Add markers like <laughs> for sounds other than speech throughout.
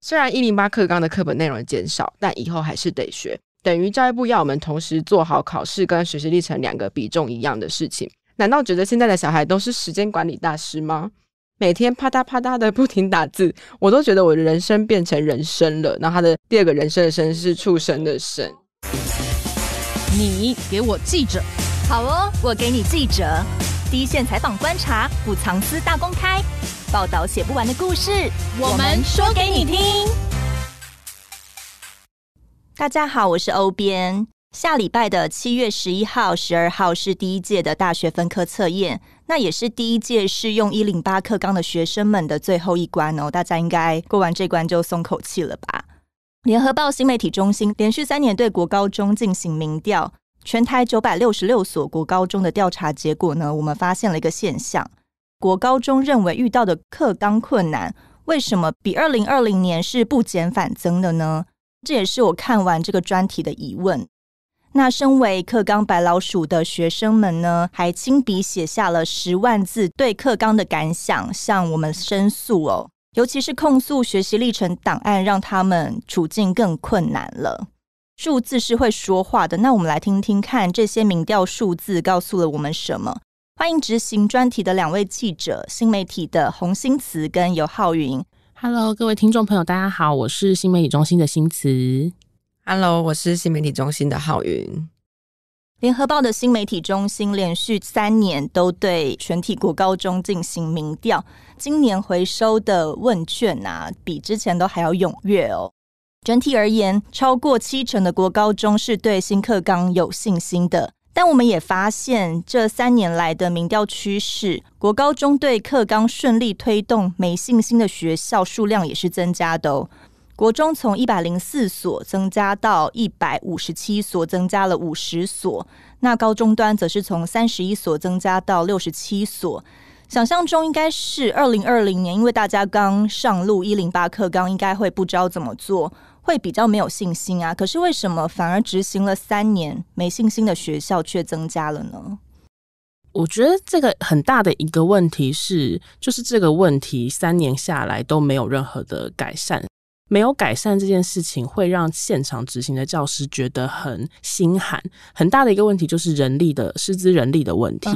虽然一零八课纲的课本内容减少，但以后还是得学，等于教育部要我们同时做好考试跟学习历程两个比重一样的事情。难道觉得现在的小孩都是时间管理大师吗？每天啪嗒啪嗒的不停打字，我都觉得我的人生变成人生了。然后他的第二个人生的生是畜生的生。你给我记者，好哦，我给你记者，第一线采访观察，不藏私大公开。报道写不完的故事，我们说给你听。大家好，我是欧编。下礼拜的七月十一号、十二号是第一届的大学分科测验，那也是第一届试用一零八课纲的学生们的最后一关哦。大家应该过完这关就松口气了吧？联合报新媒体中心连续三年对国高中进行民调，全台九百六十六所国高中的调查结果呢，我们发现了一个现象。国高中认为遇到的课纲困难，为什么比二零二零年是不减反增的呢？这也是我看完这个专题的疑问。那身为课纲白老鼠的学生们呢，还亲笔写下了十万字对课纲的感想，向我们申诉哦。尤其是控诉学习历程档案，让他们处境更困难了。数字是会说话的，那我们来听听看这些民调数字告诉了我们什么。欢迎执行专题的两位记者，新媒体的洪兴慈跟尤浩云。Hello，各位听众朋友，大家好，我是新媒体中心的新慈。Hello，我是新媒体中心的浩云。联合报的新媒体中心连续三年都对全体国高中进行民调，今年回收的问卷啊，比之前都还要踊跃哦。整体而言，超过七成的国高中是对新课纲有信心的。但我们也发现，这三年来的民调趋势，国高中对课纲顺利推动没信心的学校数量也是增加的。国中从一百零四所增加到一百五十七所，增加了五十所。那高中端则是从三十一所增加到六十七所。想象中应该是二零二零年，因为大家刚上路一零八课纲，应该会不知道怎么做。会比较没有信心啊，可是为什么反而执行了三年没信心的学校却增加了呢？我觉得这个很大的一个问题，是就是这个问题三年下来都没有任何的改善，没有改善这件事情会让现场执行的教师觉得很心寒。很大的一个问题就是人力的师资人力的问题。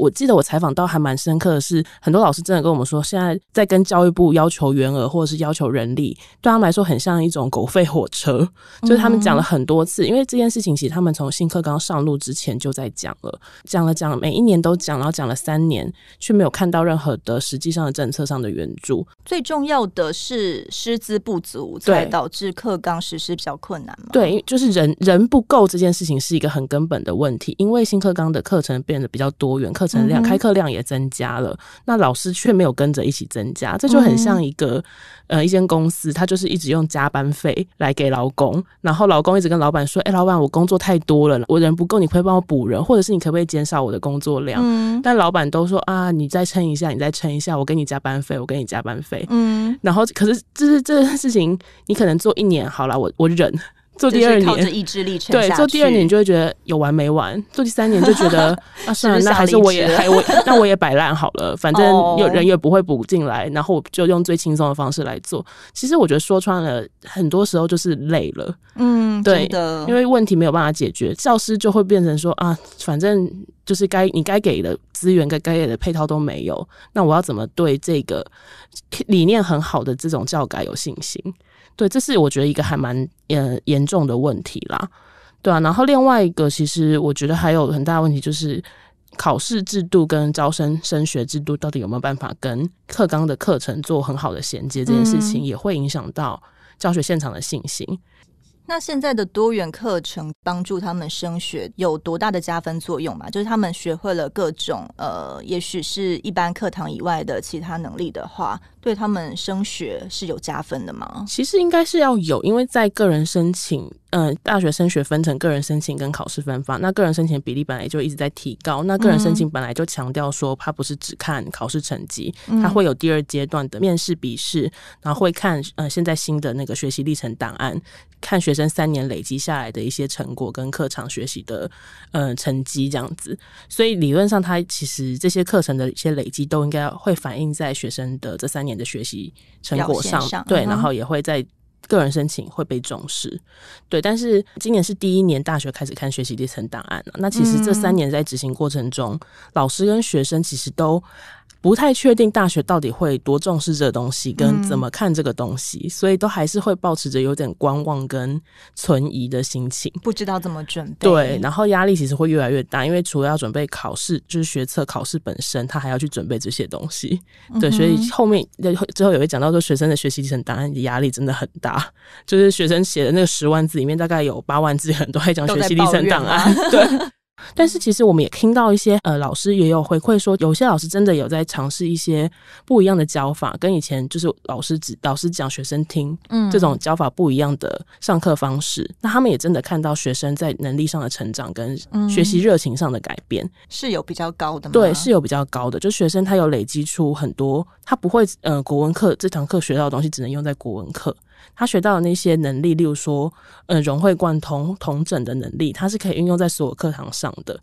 我记得我采访到还蛮深刻的是，很多老师真的跟我们说，现在在跟教育部要求援额或者是要求人力，对他们来说很像一种狗吠火车。就是他们讲了很多次，因为这件事情其实他们从新课纲上路之前就在讲了，讲了讲，每一年都讲，然后讲了三年，却没有看到任何的实际上的政策上的援助。最重要的是师资不足，才导致课纲实施比较困难。嘛？对，就是人人不够这件事情是一个很根本的问题，因为新课纲的课程变得比较多元课。量开课量也增加了，那老师却没有跟着一起增加，这就很像一个，呃，一间公司，他就是一直用加班费来给老公，然后老公一直跟老板说：“哎，老板，我工作太多了，我人不够，你可以帮我补人，或者是你可不可以减少我的工作量？”嗯，但老板都说：“啊，你再撑一下，你再撑一下，我给你加班费，我给你加班费。”嗯，然后可是这是这件事情，你可能做一年好了，我我忍。做第二年，对，做第二年你就会觉得有完没完；做第三年就觉得 <laughs> 啊，算了，那还是我也，还我，那我也摆烂好了。反正有人也不会补进来，然后就用最轻松的方式来做。其实我觉得说穿了，很多时候就是累了。嗯，对，因为问题没有办法解决，教师就会变成说啊，反正就是该你该给的资源跟该给的配套都没有，那我要怎么对这个理念很好的这种教改有信心？对，这是我觉得一个还蛮呃严重的问题啦，对啊。然后另外一个，其实我觉得还有很大问题，就是考试制度跟招生升学制度到底有没有办法跟课纲的课程做很好的衔接，这件事情也会影响到教学现场的信心。那现在的多元课程帮助他们升学有多大的加分作用嘛？就是他们学会了各种呃，也许是一般课堂以外的其他能力的话，对他们升学是有加分的吗？其实应该是要有，因为在个人申请，嗯，大学升学分成个人申请跟考试分发，那个人申请比例本来就一直在提高，那个人申请本来就强调说，他不是只看考试成绩，他会有第二阶段的面试、笔试，然后会看呃现在新的那个学习历程档案，看学生。跟三年累积下来的一些成果跟课堂学习的呃成绩这样子，所以理论上他其实这些课程的一些累积都应该会反映在学生的这三年的学习成果上，对，然后也会在个人申请会被重视，对。但是今年是第一年大学开始看学习历程档案了，那其实这三年在执行过程中，老师跟学生其实都。不太确定大学到底会多重视这个东西，跟怎么看这个东西，所以都还是会保持着有点观望跟存疑的心情，不知道怎么准备。对，然后压力其实会越来越大，因为除了要准备考试，就是学测考试本身，他还要去准备这些东西。对，所以后面在最后也会讲到说，学生的学习历程档案的压力真的很大，<laughs> 就是学生写的那个十万字里面，大概有八万字很多在讲学习历程档案，<laughs> 对。但是其实我们也听到一些呃，老师也有回馈说，有些老师真的有在尝试一些不一样的教法，跟以前就是老师指老师讲学生听嗯，这种教法不一样的上课方式。那他们也真的看到学生在能力上的成长跟学习热情上的改变，是有比较高的。对，是有比较高的。就学生他有累积出很多，他不会呃国文课这堂课学到的东西只能用在国文课。他学到的那些能力，例如说，呃，融会贯通、同整的能力，它是可以运用在所有课堂上的。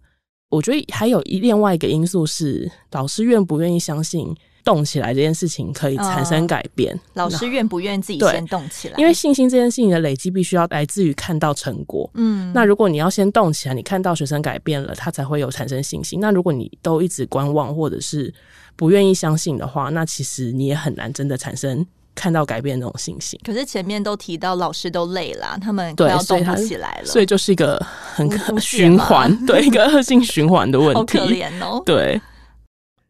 我觉得还有一另外一个因素是，老师愿不愿意相信动起来这件事情可以产生改变。老师愿不愿意自己先动起来？因为信心这件事情的累积，必须要来自于看到成果。嗯，那如果你要先动起来，你看到学生改变了，他才会有产生信心。那如果你都一直观望，或者是不愿意相信的话，那其实你也很难真的产生。看到改变那种信心，可是前面都提到老师都累了，他们要动不起来了，所以就是一个很可循环，<laughs> 对一个恶性循环的问题，好可怜哦。对，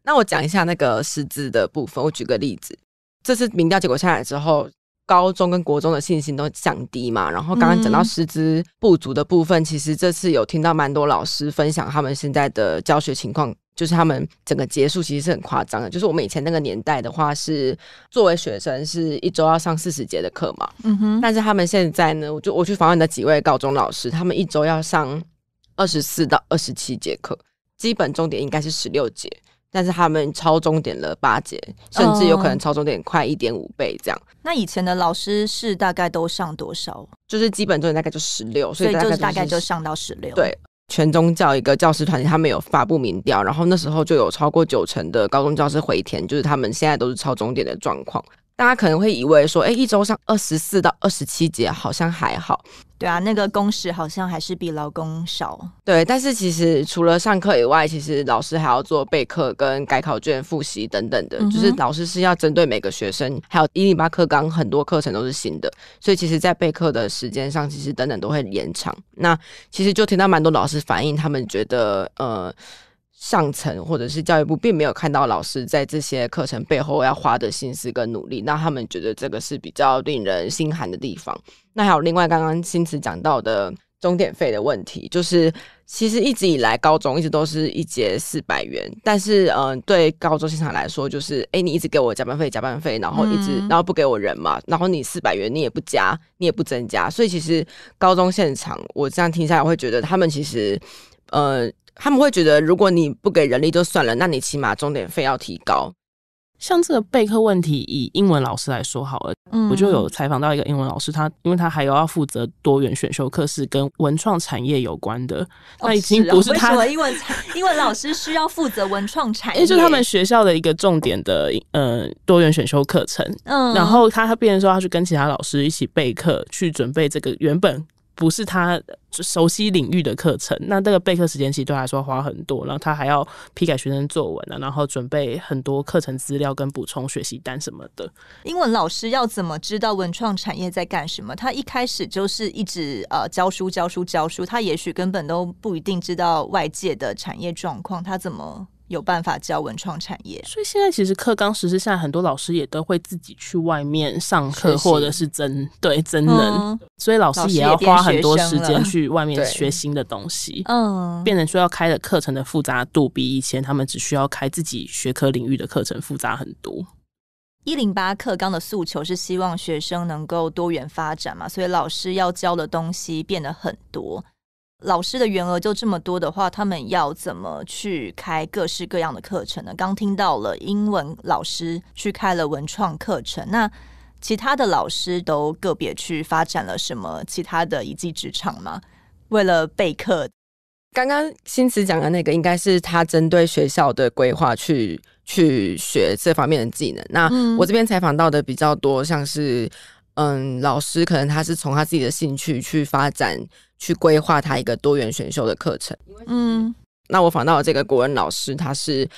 那我讲一下那个师资的部分。我举个例子，这次民调结果下来之后，高中跟国中的信心都降低嘛。然后刚刚讲到师资不足的部分，其实这次有听到蛮多老师分享他们现在的教学情况。就是他们整个结束其实是很夸张的。就是我们以前那个年代的话，是作为学生，是一周要上四十节的课嘛。嗯哼。但是他们现在呢，我就我去访问的几位高中老师，他们一周要上二十四到二十七节课，基本重点应该是十六节，但是他们超重点了八节，甚至有可能超重点快一点五倍这样。那以前的老师是大概都上多少？就是基本重点大概就十六，所以大概就上到十六。对。全宗教一个教师团体，他们有发布民调，然后那时候就有超过九成的高中教师回填，就是他们现在都是超终点的状况。大家可能会以为说，哎，一周上二十四到二十七节好像还好，对啊，那个工时好像还是比劳工少。对，但是其实除了上课以外，其实老师还要做备课、跟改考卷、复习等等的，就是老师是要针对每个学生，还有一零八课纲很多课程都是新的，所以其实，在备课的时间上，其实等等都会延长。那其实就听到蛮多老师反映，他们觉得呃。上层或者是教育部并没有看到老师在这些课程背后要花的心思跟努力，那他们觉得这个是比较令人心寒的地方。那还有另外刚刚新慈讲到的终点费的问题，就是其实一直以来高中一直都是一节四百元，但是嗯，对高中现场来说，就是哎，你一直给我加班费，加班费，然后一直然后不给我人嘛，然后你四百元你也不加，你也不增加，所以其实高中现场我这样听下来会觉得他们其实呃。他们会觉得，如果你不给人力就算了，那你起码重点费要提高。像这个备课问题，以英文老师来说好了，我就有采访到一个英文老师，他因为他还有要负责多元选修课，是跟文创产业有关的，那已经不是他英文英文老师需要负责文创产业，就他们学校的一个重点的呃多元选修课程。嗯，然后他他变成说他去跟其他老师一起备课，去准备这个原本。不是他熟悉领域的课程，那这个备课时间其实对他来说花很多，然后他还要批改学生作文啊，然后准备很多课程资料跟补充学习单什么的。英文老师要怎么知道文创产业在干什么？他一开始就是一直呃教书教书教书，他也许根本都不一定知道外界的产业状况，他怎么？有办法教文创产业，所以现在其实课纲实施下，很多老师也都会自己去外面上课，或者是增对增能，所以老师也要花很多时间去外面学新的东西，嗯，变成说要开的课程的复杂度比以前他们只需要开自己学科领域的课程复杂很多。一零八课纲的诉求是希望学生能够多元发展嘛，所以老师要教的东西变得很多。老师的员额就这么多的话，他们要怎么去开各式各样的课程呢？刚听到了英文老师去开了文创课程，那其他的老师都个别去发展了什么其他的一技之长吗？为了备课，刚刚新慈讲的那个应该是他针对学校的规划去去学这方面的技能。那我这边采访到的比较多，像是。嗯，老师可能他是从他自己的兴趣去发展，去规划他一个多元选修的课程。嗯，那我访到这个国文老师，他是。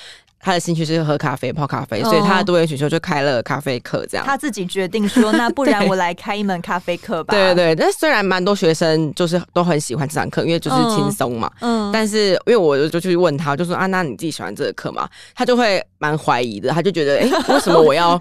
他的兴趣是喝咖啡、泡咖啡，所以他的多元选修就开了咖啡课，这样。他自己决定说：“那不然我来开一门咖啡课吧。<laughs> ”对对，那虽然蛮多学生就是都很喜欢这堂课，因为就是轻松嘛。嗯。但是，因为我就就去问他，就说：“啊，那你自己喜欢这个课吗？”他就会蛮怀疑的，他就觉得：“哎，为什么我要？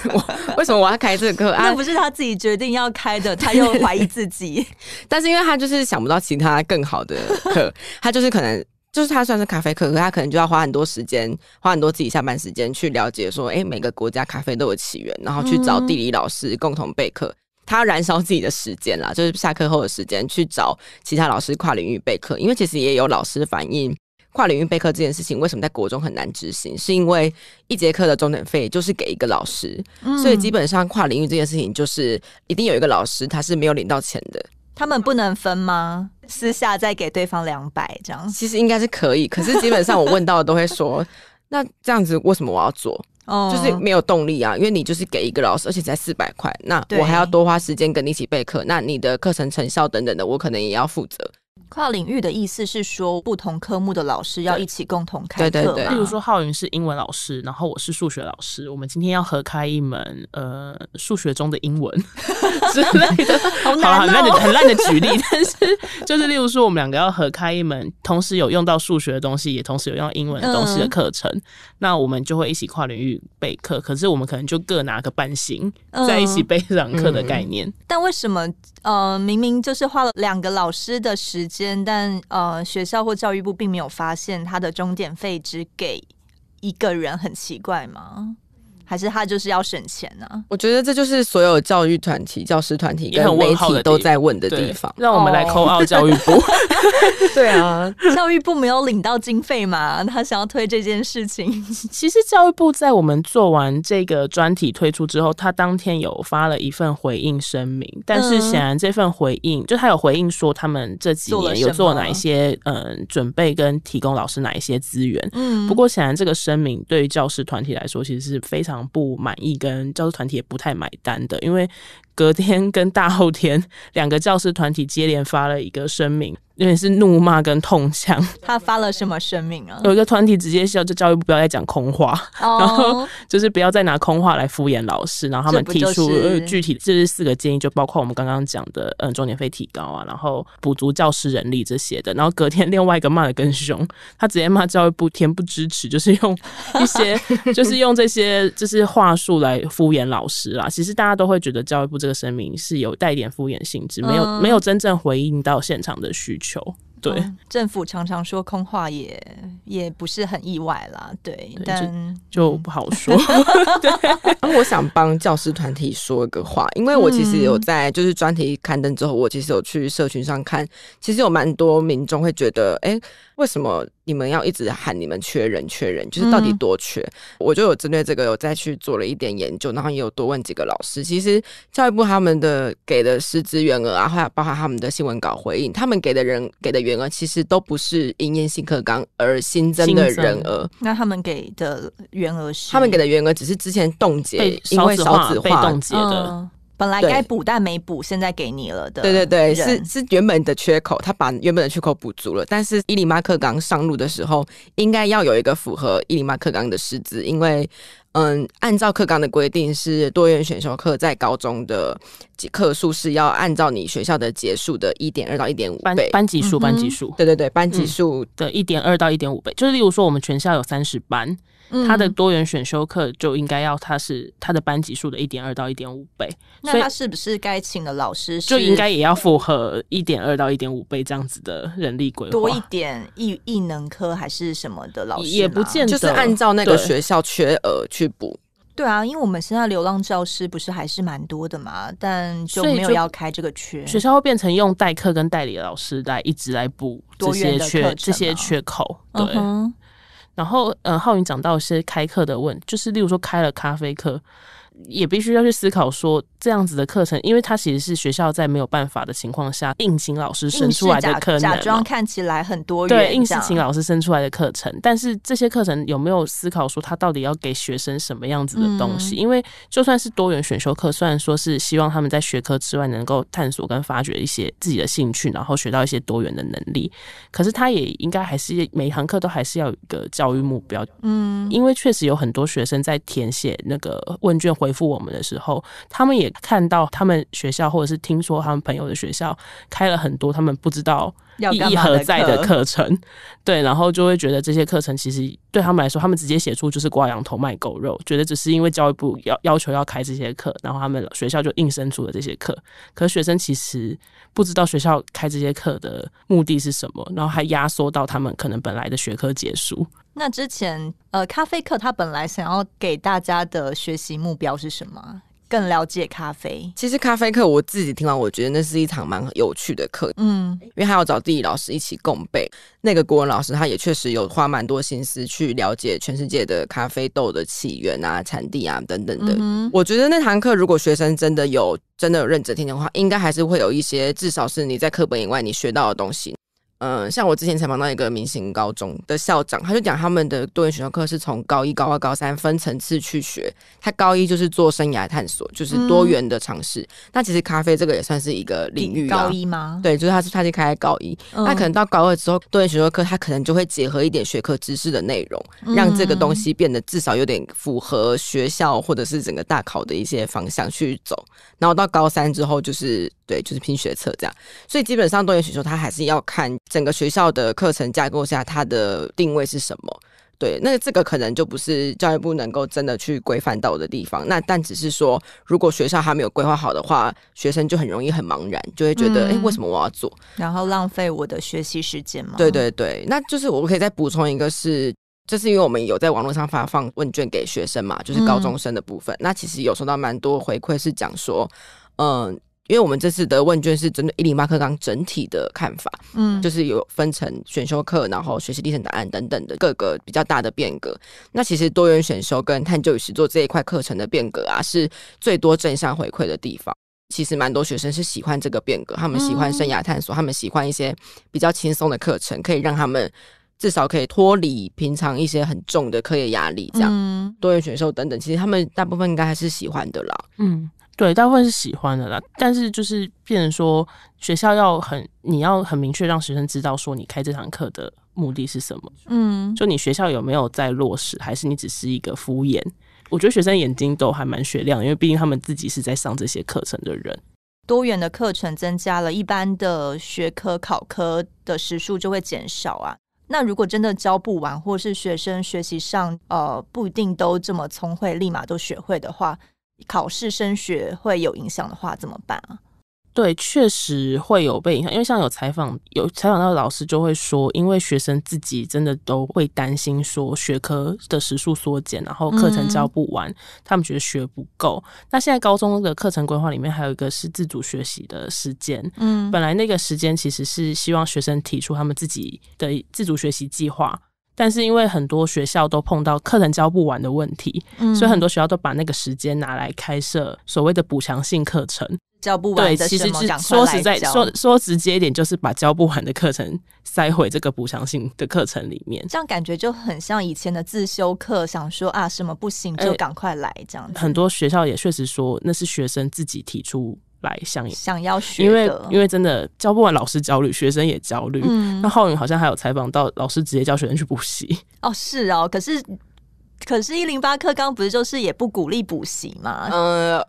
<laughs> 为什么我要开这个课？那不是他自己决定要开的，他又怀疑自己。<laughs> 但是，因为他就是想不到其他更好的课，他就是可能。”就是他算是咖啡课，可他可能就要花很多时间，花很多自己下班时间去了解说，哎，每个国家咖啡都有起源，然后去找地理老师共同备课。他燃烧自己的时间啦，就是下课后的时间去找其他老师跨领域备课。因为其实也有老师反映，跨领域备课这件事情为什么在国中很难执行，是因为一节课的中等费就是给一个老师，所以基本上跨领域这件事情就是一定有一个老师他是没有领到钱的。他们不能分吗？私下再给对方两百，这样其实应该是可以，可是基本上我问到的都会说，<laughs> 那这样子为什么我要做？哦，就是没有动力啊，因为你就是给一个老师，而且才四百块，那我还要多花时间跟你一起备课，那你的课程成效等等的，我可能也要负责。跨领域的意思是说，不同科目的老师要一起共同开课。对对对，例如说，浩云是英文老师，然后我是数学老师，我们今天要合开一门呃数学中的英文，<laughs> 之类的好很烂的、很烂的举例。但是就是例如说，我们两个要合开一门，同时有用到数学的东西，也同时有用英文的东西的课程，那我们就会一起跨领域备课。可是我们可能就各拿个半型在一起备两课的概念。但为什么呃明明就是花了两个老师的时间？但呃，学校或教育部并没有发现他的终点费只给一个人，很奇怪吗？还是他就是要省钱呢？我觉得这就是所有教育团体、教师团体跟媒体都在问的地方。让我们来扣奥教育部。<laughs> 对啊，教育部没有领到经费嘛？他想要推这件事情。<laughs> 其实教育部在我们做完这个专题推出之后，他当天有发了一份回应声明。但是显然这份回应，就他有回应说，他们这几年有做哪一些嗯准备跟提供老师哪一些资源。嗯。不过显然这个声明对于教师团体来说，其实是非常。不满意，跟教师团体也不太买单的，因为隔天跟大后天，两个教师团体接连发了一个声明。有点是怒骂跟痛呛，<laughs> 他发了什么声明啊？有一个团体直接叫“就教育部不要再讲空话”，<laughs> 然后就是不要再拿空话来敷衍老师。然后他们提出具体，这是四个建议，就包括我们刚刚讲的，嗯，重点费提高啊，然后补足教师人力这些的。然后隔天另外一个骂的更凶，他直接骂教育部恬不知耻，就是用一些 <laughs> 就是用这些就是话术来敷衍老师啦。其实大家都会觉得教育部这个声明是有带点敷衍性质，没有没有真正回应到现场的需求。求。对政府常常说空话也也不是很意外啦，对，但就不好说。对，<laughs> 我想帮教师团体说一个话，因为我其实有在就是专题刊登之后，我其实有去社群上看，其实有蛮多民众会觉得，哎，为什么？你们要一直喊你们缺人缺人，就是到底多缺？我就有针对这个，有再去做了一点研究，然后也有多问几个老师。其实教育部他们的给的师资员额啊，还有包括他们的新闻稿回应，他们给的人给的员额，其实都不是因应新课纲而新增的人额。那他们给的员额是？他们给的员额只是之前冻结，因为少子化被冻结的。本来该补但没补，现在给你了的。对对对，是是原本的缺口，他把原本的缺口补足了。但是伊里马克刚上路的时候，应该要有一个符合伊里马克纲的师资，因为嗯，按照课纲的规定，是多元选修课在高中的课数是要按照你学校的结束的一点二到一点五倍，班级数班级数，对对对，班级数的一点二到一点五倍，就是例如说我们全校有三十班。他的多元选修课就应该要他是他的班级数的一点二到一点五倍，那他是不是该请的老师就应该也要符合一点二到一点五倍这样子的人力规划？多一点艺艺能科还是什么的老师也不见得，就是按照那个学校缺额去补。对啊，因为我们现在流浪教师不是还是蛮多的嘛，但就没有要开这个缺，学校会变成用代课跟代理老师来一直来补这些缺这些缺口，对。然后，呃，浩云讲到一些开课的问，就是例如说开了咖啡课。也必须要去思考说，这样子的课程，因为它其实是学校在没有办法的情况下，硬请老师生出来的课，假装看起来很多元，对，硬是请老师生出来的课程。但是这些课程有没有思考说，他到底要给学生什么样子的东西？因为就算是多元选修课，虽然说是希望他们在学科之外能够探索跟发掘一些自己的兴趣，然后学到一些多元的能力，可是他也应该还是每堂课都还是要有一个教育目标。嗯，因为确实有很多学生在填写那个问卷。回复我们的时候，他们也看到他们学校，或者是听说他们朋友的学校开了很多他们不知道意义何在的课程，对，然后就会觉得这些课程其实对他们来说，他们直接写出就是挂羊头卖狗肉，觉得只是因为教育部要要求要开这些课，然后他们学校就硬生出了这些课，可学生其实不知道学校开这些课的目的是什么，然后还压缩到他们可能本来的学科结束。那之前，呃，咖啡课他本来想要给大家的学习目标是什么？更了解咖啡。其实咖啡课我自己听完，我觉得那是一堂蛮有趣的课。嗯，因为还要找地理老师一起共备。那个国文老师他也确实有花蛮多心思去了解全世界的咖啡豆的起源啊、产地啊等等的。我觉得那堂课如果学生真的有真的有认真听的话，应该还是会有一些，至少是你在课本以外你学到的东西。嗯，像我之前采访到一个明星高中的校长，他就讲他们的多元选修课是从高一、高二、高三分层次去学。他高一就是做生涯探索，就是多元的尝试。那其实咖啡这个也算是一个领域啊。高一吗？对，就是他是他就开在高一。那可能到高二之后，多元选修课他可能就会结合一点学科知识的内容，让这个东西变得至少有点符合学校或者是整个大考的一些方向去走。然后到高三之后就是。对，就是拼学测这样，所以基本上多元选修它还是要看整个学校的课程架构下它的定位是什么。对，那这个可能就不是教育部能够真的去规范到的地方。那但只是说，如果学校还没有规划好的话，学生就很容易很茫然，就会觉得哎，为什么我要做？然后浪费我的学习时间吗？对对对，那就是我们可以再补充一个，是这是因为我们有在网络上发放问卷给学生嘛，就是高中生的部分。那其实有收到蛮多回馈，是讲说，嗯。因为我们这次的问卷是针对一零八课纲整体的看法，嗯，就是有分成选修课，然后学习历程答案等等的各个比较大的变革。那其实多元选修跟探究与实作这一块课程的变革啊，是最多正向回馈的地方。其实蛮多学生是喜欢这个变革，他们喜欢生涯探索，他们喜欢一些比较轻松的课程，可以让他们至少可以脱离平常一些很重的课业压力。这样多元选修等等，其实他们大部分应该还是喜欢的啦。嗯。对，大部分是喜欢的啦，但是就是变成说，学校要很，你要很明确让学生知道说，你开这堂课的目的是什么。嗯，就你学校有没有在落实，还是你只是一个敷衍？我觉得学生眼睛都还蛮雪亮，因为毕竟他们自己是在上这些课程的人。多元的课程增加了，一般的学科考科的时数就会减少啊。那如果真的教不完，或是学生学习上呃不一定都这么聪慧，立马都学会的话。考试升学会有影响的话怎么办啊？对，确实会有被影响，因为像有采访有采访到的老师就会说，因为学生自己真的都会担心说学科的时数缩减，然后课程教不完，他们觉得学不够。那现在高中的课程规划里面还有一个是自主学习的时间，嗯，本来那个时间其实是希望学生提出他们自己的自主学习计划。但是因为很多学校都碰到课程教不完的问题，所以很多学校都把那个时间拿来开设所谓的补强性课程，教不完的其实是说实在，说说直接一点，就是把教不完的课程塞回这个补强性的课程里面。这样感觉就很像以前的自修课，想说啊什么不行就赶快来这样。很多学校也确实说那是学生自己提出。来想想要学，因为因为真的教不完，老师焦虑，学生也焦虑。那浩宇好像还有采访到老师直接教学生去补习哦，是哦，可是可是一零八课刚不是就是也不鼓励补习嘛？呃。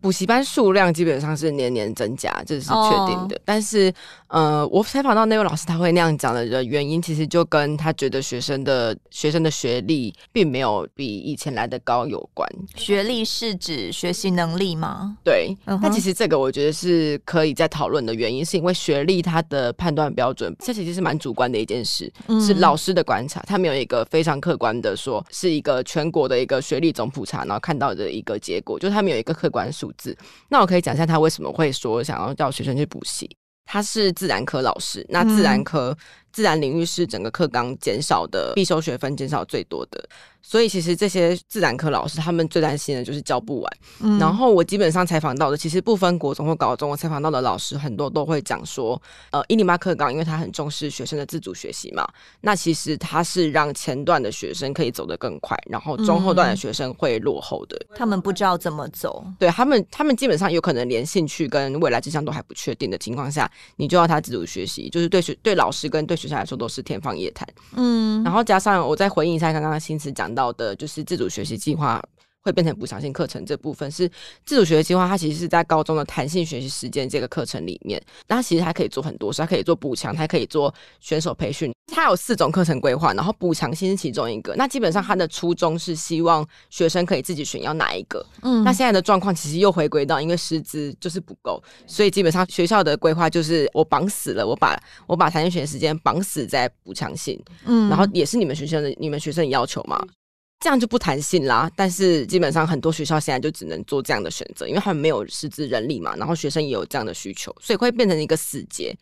补习班数量基本上是年年增加，这是确定的。但是，呃，我采访到那位老师，他会那样讲的原因，其实就跟他觉得学生的学生的学历并没有比以前来的高有关。学历是指学习能力吗？对。那其实这个我觉得是可以再讨论的原因，是因为学历它的判断标准，这其实是蛮主观的一件事，是老师的观察，他们有一个非常客观的说，是一个全国的一个学历总普查，然后看到的一个结果，就是他们有一个客观数。字，那我可以讲一下他为什么会说想要叫学生去补习。他是自然科老师，那自然科自然领域是整个课纲减少的必修学分减少最多的，所以其实这些自然科老师他们最担心的就是教不完。嗯、然后我基本上采访到的，其实不分国中或高中，我采访到的老师很多都会讲说，呃，一零八课纲，因为他很重视学生的自主学习嘛，那其实他是让前段的学生可以走得更快，然后中后段的学生会落后的。他们不知道怎么走，对他们，他们基本上有可能连兴趣跟未来志向都还不确定的情况下，你就要他自主学习，就是对学对老师跟对。学校来说都是天方夜谭，嗯，然后加上我再回应一下刚刚新慈讲到的，就是自主学习计划。会变成补偿性课程这部分是自主学习计划，它其实是在高中的弹性学习时间这个课程里面，那其实它可以做很多事，它可以做补强，它可以做选手培训，它有四种课程规划，然后补偿性是其中一个。那基本上它的初衷是希望学生可以自己选要哪一个。嗯，那现在的状况其实又回归到，因为师资就是不够，所以基本上学校的规划就是我绑死了，我把我把弹性学习时间绑死在补偿性，嗯，然后也是你们学生的你们学生要求嘛。这样就不弹性啦，但是基本上很多学校现在就只能做这样的选择，因为他们没有师资人力嘛，然后学生也有这样的需求，所以会变成一个死结。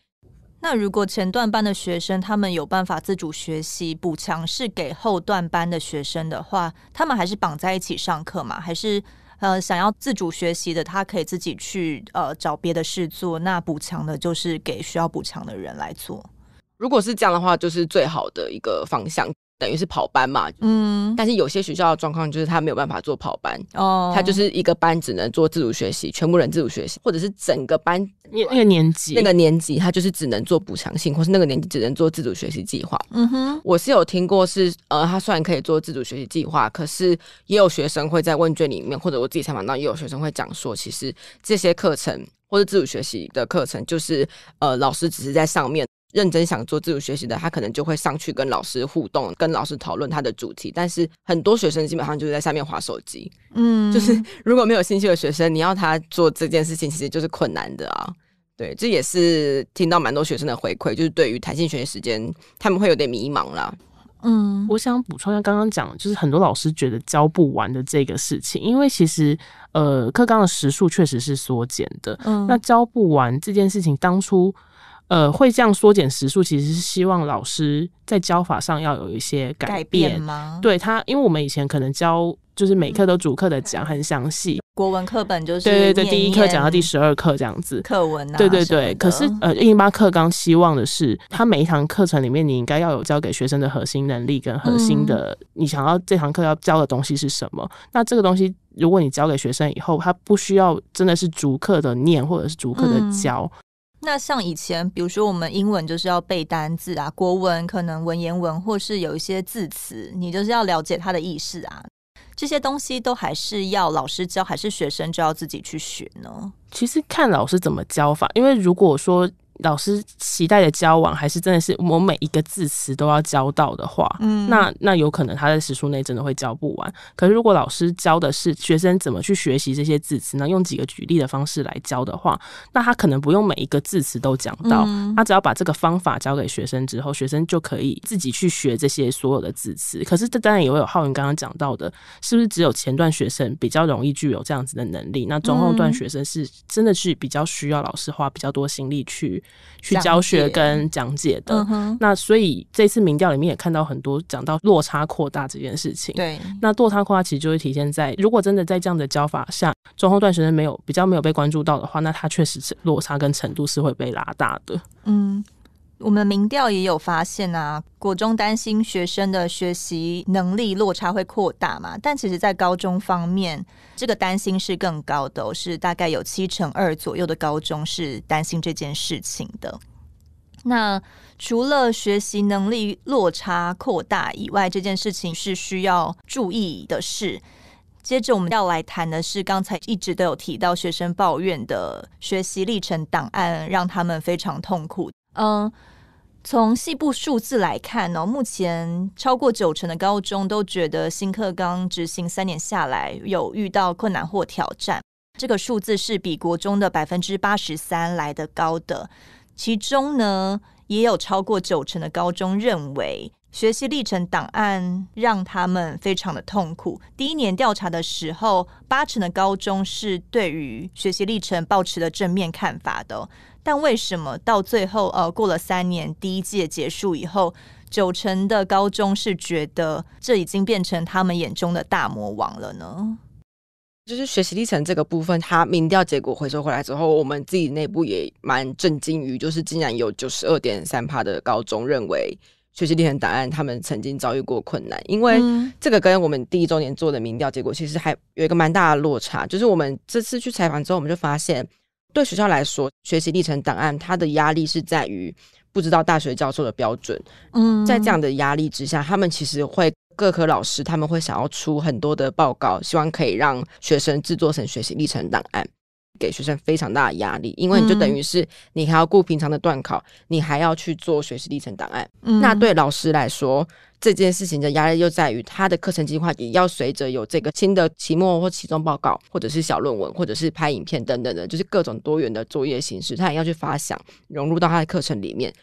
那如果前段班的学生他们有办法自主学习补强，是给后段班的学生的话，他们还是绑在一起上课吗？还是呃想要自主学习的他可以自己去呃找别的事做？那补强的就是给需要补强的人来做。如果是这样的话，就是最好的一个方向。等于是跑班嘛，嗯，但是有些学校的状况就是他没有办法做跑班，哦，他就是一个班只能做自主学习，全部人自主学习，或者是整个班那个年级那个年级他就是只能做补偿性，或是那个年级只能做自主学习计划。嗯哼，我是有听过是呃，他虽然可以做自主学习计划，可是也有学生会在问卷里面，或者我自己采访到也有学生会讲说，其实这些课程或者自主学习的课程就是呃，老师只是在上面。认真想做自主学习的，他可能就会上去跟老师互动，跟老师讨论他的主题。但是很多学生基本上就是在下面划手机。嗯，就是 <laughs> 如果没有兴趣的学生，你要他做这件事情，其实就是困难的啊。对，这也是听到蛮多学生的回馈，就是对于弹性学习时间，他们会有点迷茫啦。嗯，我想补充，一下刚刚讲，就是很多老师觉得教不完的这个事情，因为其实呃，课纲的时数确实是缩减的。嗯，那教不完这件事情，当初。呃，会这样缩减时数，其实是希望老师在教法上要有一些改变吗？对他，因为我们以前可能教就是每课都逐课的讲，很详细。国文课本就是对对对，第一课讲到第十二课这样子。课文啊，对对对。可是呃，印八课纲希望的是，他每一堂课程里面，你应该要有教给学生的核心能力跟核心的，你想要这堂课要教的东西是什么？那这个东西，如果你教给学生以后，他不需要真的是逐课的念或者是逐课的教。那像以前，比如说我们英文就是要背单字啊，国文可能文言文或是有一些字词，你就是要了解它的意思啊。这些东西都还是要老师教，还是学生就要自己去学呢？其实看老师怎么教法，因为如果说。老师期待的交往，还是真的是我每一个字词都要教到的话，嗯，那那有可能他在时数内真的会教不完。可是如果老师教的是学生怎么去学习这些字词呢？用几个举例的方式来教的话，那他可能不用每一个字词都讲到，他只要把这个方法教给学生之后，学生就可以自己去学这些所有的字词。可是这当然也会有浩云刚刚讲到的，是不是只有前段学生比较容易具有这样子的能力？那中后段学生是真的是比较需要老师花比较多心力去。去教学跟讲解的，那所以这次民调里面也看到很多讲到落差扩大这件事情。对，那落差扩大其实就会体现在，如果真的在这样的教法下，中后段学生没有比较没有被关注到的话，那它确实是落差跟程度是会被拉大的。嗯。我们民调也有发现啊，国中担心学生的学习能力落差会扩大嘛，但其实在高中方面，这个担心是更高的，是大概有七成二左右的高中是担心这件事情的。那除了学习能力落差扩大以外，这件事情是需要注意的事。接着我们要来谈的是，刚才一直都有提到学生抱怨的学习历程档案，让他们非常痛苦。嗯，从细部数字来看呢，目前超过九成的高中都觉得新课纲执行三年下来有遇到困难或挑战，这个数字是比国中的百分之八十三来的高的，其中呢也有超过九成的高中认为。学习历程档案让他们非常的痛苦。第一年调查的时候，八成的高中是对于学习历程抱持的正面看法的，但为什么到最后呃过了三年，第一届结束以后，九成的高中是觉得这已经变成他们眼中的大魔王了呢？就是学习历程这个部分，它民调结果回收回来之后，我们自己内部也蛮震惊于，就是竟然有九十二点三趴的高中认为。学习历程档案，他们曾经遭遇过困难，因为这个跟我们第一周年做的民调结果其实还有一个蛮大的落差。就是我们这次去采访之后，我们就发现，对学校来说，学习历程档案它的压力是在于不知道大学教授的标准。嗯，在这样的压力之下，他们其实会各科老师他们会想要出很多的报告，希望可以让学生制作成学习历程档案。给学生非常大的压力，因为你就等于是你还要顾平常的段考，你还要去做学习历程档案。那对老师来说，这件事情的压力又在于他的课程计划也要随着有这个新的期末或期中报告，或者是小论文，或者是拍影片等等的，就是各种多元的作业形式，他也要去发想融入到他的课程里面。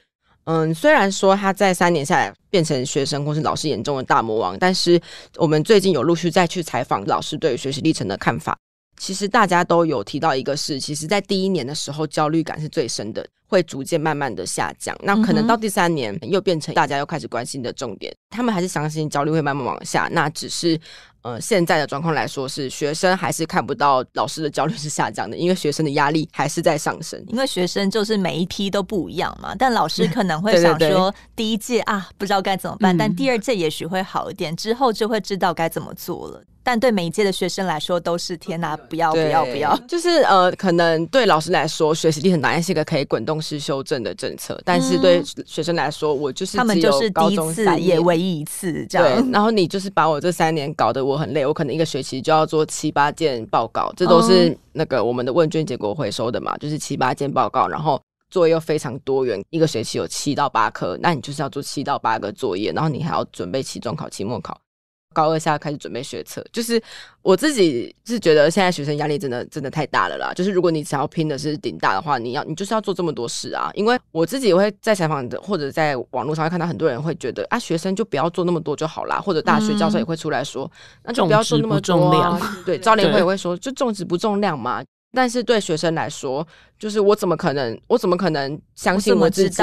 嗯，虽然说他在三年下来变成学生或是老师眼中的大魔王，但是我们最近有陆续再去采访老师对于学习历程的看法。其实大家都有提到一个事，其实，在第一年的时候，焦虑感是最深的，会逐渐慢慢的下降。那可能到第三年，又变成大家又开始关心的重点。他们还是相信焦虑会慢慢往下。那只是，呃，现在的状况来说，是学生还是看不到老师的焦虑是下降的，因为学生的压力还是在上升。因为学生就是每一批都不一样嘛，但老师可能会 <laughs> 想说，第一届啊，不知道该怎么办，但第二届也许会好一点，之后就会知道该怎么做了。但对每一届的学生来说都是天哪，不要不要不要！就是呃，可能对老师来说，学习力很难，是一个可以滚动式修正的政策。但是对学生来说，我就是他们就是第一次也唯一一次这样。对，然后你就是把我这三年搞得我很累，我可能一个学期就要做七八件报告，这都是那个我们的问卷结果回收的嘛，就是七八件报告，然后作业又非常多元，一个学期有七到八科，那你就是要做七到八个作业，然后你还要准备期中考、期末考。高二下开始准备学测，就是我自己是觉得现在学生压力真的真的太大了啦。就是如果你想要拼的是顶大的话，你要你就是要做这么多事啊。因为我自己会在采访的或者在网络上会看到很多人会觉得啊，学生就不要做那么多就好啦，或者大学教授也会出来说，那就不要做那么多。对，招联会也会说，就重质不重量嘛。但是对学生来说，就是我怎么可能？我怎么可能相信我自己？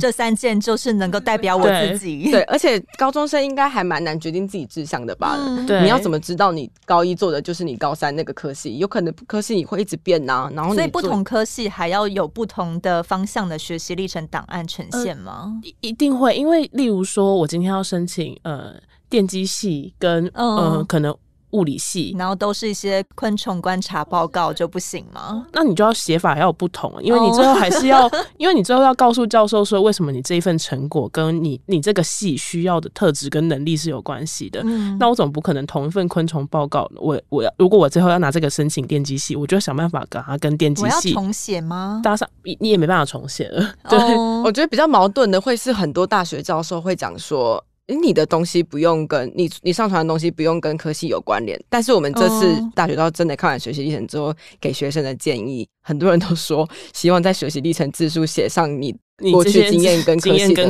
这三件就是能够代表我自己。对，而且高中生应该还蛮难决定自己志向的吧？对，你要怎么知道你高一做的就是你高三那个科系？有可能科系你会一直变呢。然后，所以不同科系还要有不同的方向的学习历程档案呈现吗？一定会，因为例如说，我今天要申请呃电机系，跟呃可能。物理系，然后都是一些昆虫观察报告就不行吗？那你就要写法要有不同，因为你最后还是要，<laughs> 因为你最后要告诉教授说，为什么你这一份成果跟你你这个系需要的特质跟能力是有关系的。那我总不可能同一份昆虫报告，我我要如果我最后要拿这个申请电机系，我就想办法把它跟电机系重写吗？搭上你也没办法重写。对，我觉得比较矛盾的会是很多大学教授会讲说。你的东西不用跟你你上传的东西不用跟科系有关联，但是我们这次大学到真的看完学习历程之后，给学生的建议，很多人都说希望在学习历程字书写上你。过去经验跟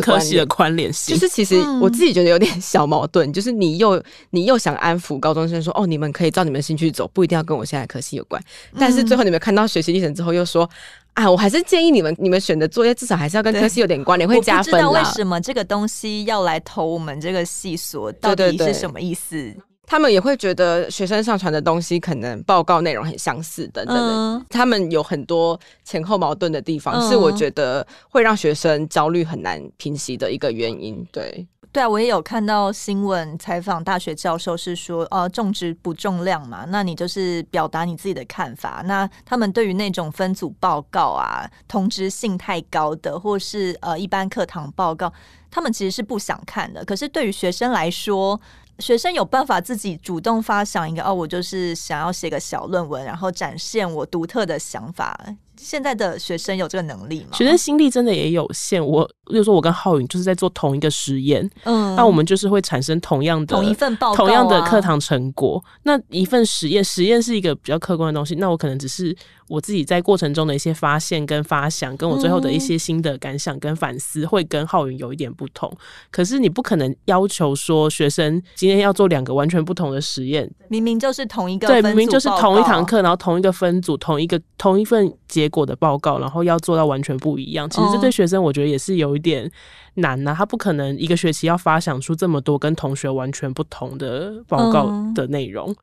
科系的关联系，就是其实我自己觉得有点小矛盾。就是你又你又想安抚高中生说，哦，你们可以照你们兴趣走，不一定要跟我现在科系有关。但是最后你们看到学习历程之后，又说啊，我还是建议你们你们选的作业至少还是要跟科系有点关联，会加分。知道为什么这个东西要来投我们这个系所，到底是什么意思？他们也会觉得学生上传的东西可能报告内容很相似等等等，他们有很多前后矛盾的地方，是我觉得会让学生焦虑很难平息的一个原因。对，对啊，我也有看到新闻采访大学教授是说，呃，重质不重量嘛，那你就是表达你自己的看法。那他们对于那种分组报告啊，通知性太高的，或是呃一般课堂报告，他们其实是不想看的。可是对于学生来说，学生有办法自己主动发想一个哦，我就是想要写个小论文，然后展现我独特的想法。现在的学生有这个能力吗？学生心力真的也有限。我就说，我跟浩宇就是在做同一个实验，嗯，那我们就是会产生同样的同一份报同样的课堂成果。那一份实验，实验是一个比较客观的东西。那我可能只是我自己在过程中的一些发现跟发想，跟我最后的一些新的感想跟反思会跟浩宇有一点不同。可是你不可能要求说，学生今天要做两个完全不同的实验，明明就是同一个对，明明就是同一堂课，然后同一个分组，同一个同一份结。过的报告，然后要做到完全不一样，其实这对学生我觉得也是有一点难呐。他不可能一个学期要发想出这么多跟同学完全不同的报告的内容。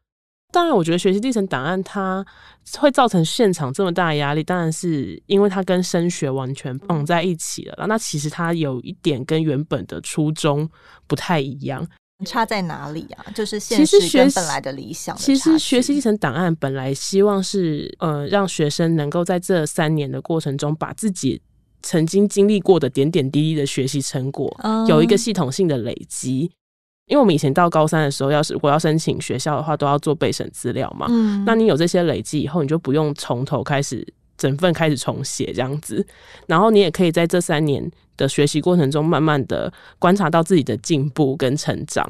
当然，我觉得学习历程档案它会造成现场这么大压力，当然是因为它跟升学完全绑在一起了。那其实它有一点跟原本的初衷不太一样。差在哪里啊？就是其实学本来的理想，其实学习历程档案本来希望是呃，让学生能够在这三年的过程中，把自己曾经经历过的点点滴滴的学习成果有一个系统性的累积。因为我们以前到高三的时候，要是如果要申请学校的话，都要做备审资料嘛。嗯，那你有这些累积以后，你就不用从头开始整份开始重写这样子，然后你也可以在这三年。的学习过程中，慢慢的观察到自己的进步跟成长，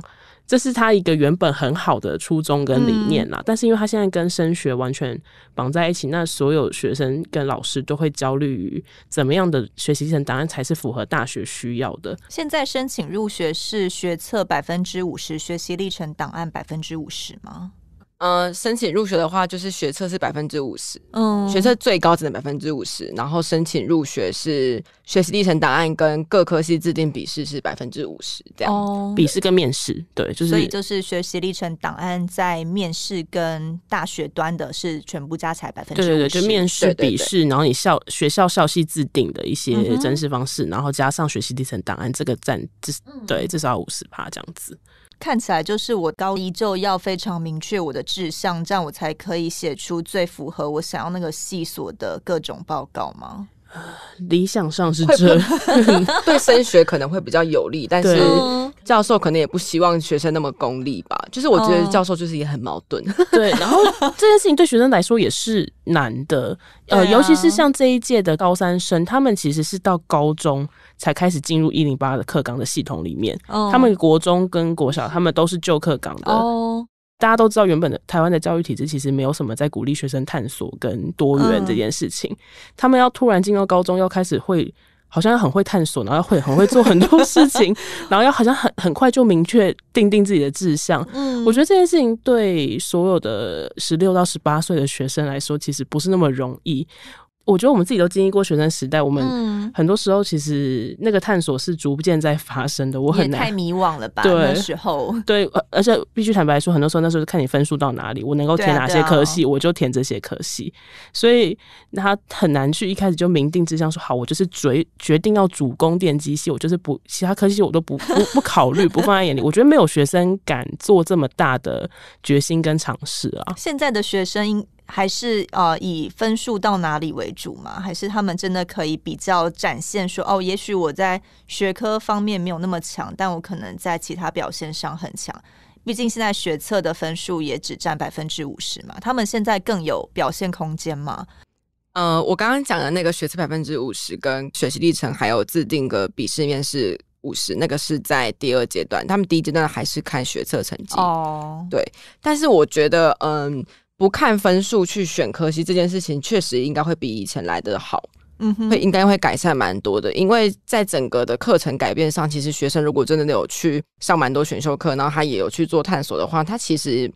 这是他一个原本很好的初衷跟理念啦。但是，因为他现在跟升学完全绑在一起，那所有学生跟老师都会焦虑于怎么样的学习成档案才是符合大学需要的。现在申请入学是学测百分之五十，学习历程档案百分之五十吗？呃，申请入学的话，就是学测是百分之五十，嗯，学测最高只能百分之五十，然后申请入学是学习历程档案跟各科系制定笔试是百分之五十这样，笔试跟面试，对，就是所以就是学习历程档案在面试跟大学端的是全部加起来百分之五十，对对，就面试笔试，然后你校学校校系制定的一些真实方式，然后加上学习历程档案，这个占至对至少五十趴这样子。看起来就是我高一就要非常明确我的志向，这样我才可以写出最符合我想要那个系所的各种报告吗？理想上是这 <laughs> 对升学可能会比较有利，但是教授可能也不希望学生那么功利吧。就是我觉得教授就是也很矛盾。对，<laughs> 然后这件事情对学生来说也是难的，呃，尤其是像这一届的高三生，他们其实是到高中才开始进入一零八的课纲的系统里面，他们国中跟国小他们都是旧课纲的。大家都知道，原本的台湾的教育体制其实没有什么在鼓励学生探索跟多元这件事情。他们要突然进到高中，要开始会好像很会探索，然后会很会做很多 <laughs> 事情，然后要好像很很快就明确定定自己的志向。嗯，我觉得这件事情对所有的十六到十八岁的学生来说，其实不是那么容易。我觉得我们自己都经历过学生时代，我们很多时候其实那个探索是逐渐在发生的。我很难太迷惘了吧？那时候，对，而且必须坦白说，很多时候那时候看你分数到哪里，我能够填哪些科系，我就填这些科系。所以他很难去一开始就明定志向，说好我就是决决定要主攻电机系，我就是不其他科系我都不不不考虑，不放在眼里。我觉得没有学生敢做这么大的决心跟尝试啊。<laughs> 现在的学生。还是呃以分数到哪里为主吗？还是他们真的可以比较展现说哦，也许我在学科方面没有那么强，但我可能在其他表现上很强。毕竟现在学测的分数也只占百分之五十嘛，他们现在更有表现空间嘛？呃，我刚刚讲的那个学测百分之五十跟学习历程还有自定个笔试面试五十，那个是在第二阶段，他们第一阶段还是看学测成绩哦。对，但是我觉得嗯。不看分数去选科系这件事情，确实应该会比以前来的好，嗯，会应该会改善蛮多的。因为在整个的课程改变上，其实学生如果真的有去上蛮多选修课，然后他也有去做探索的话，他其实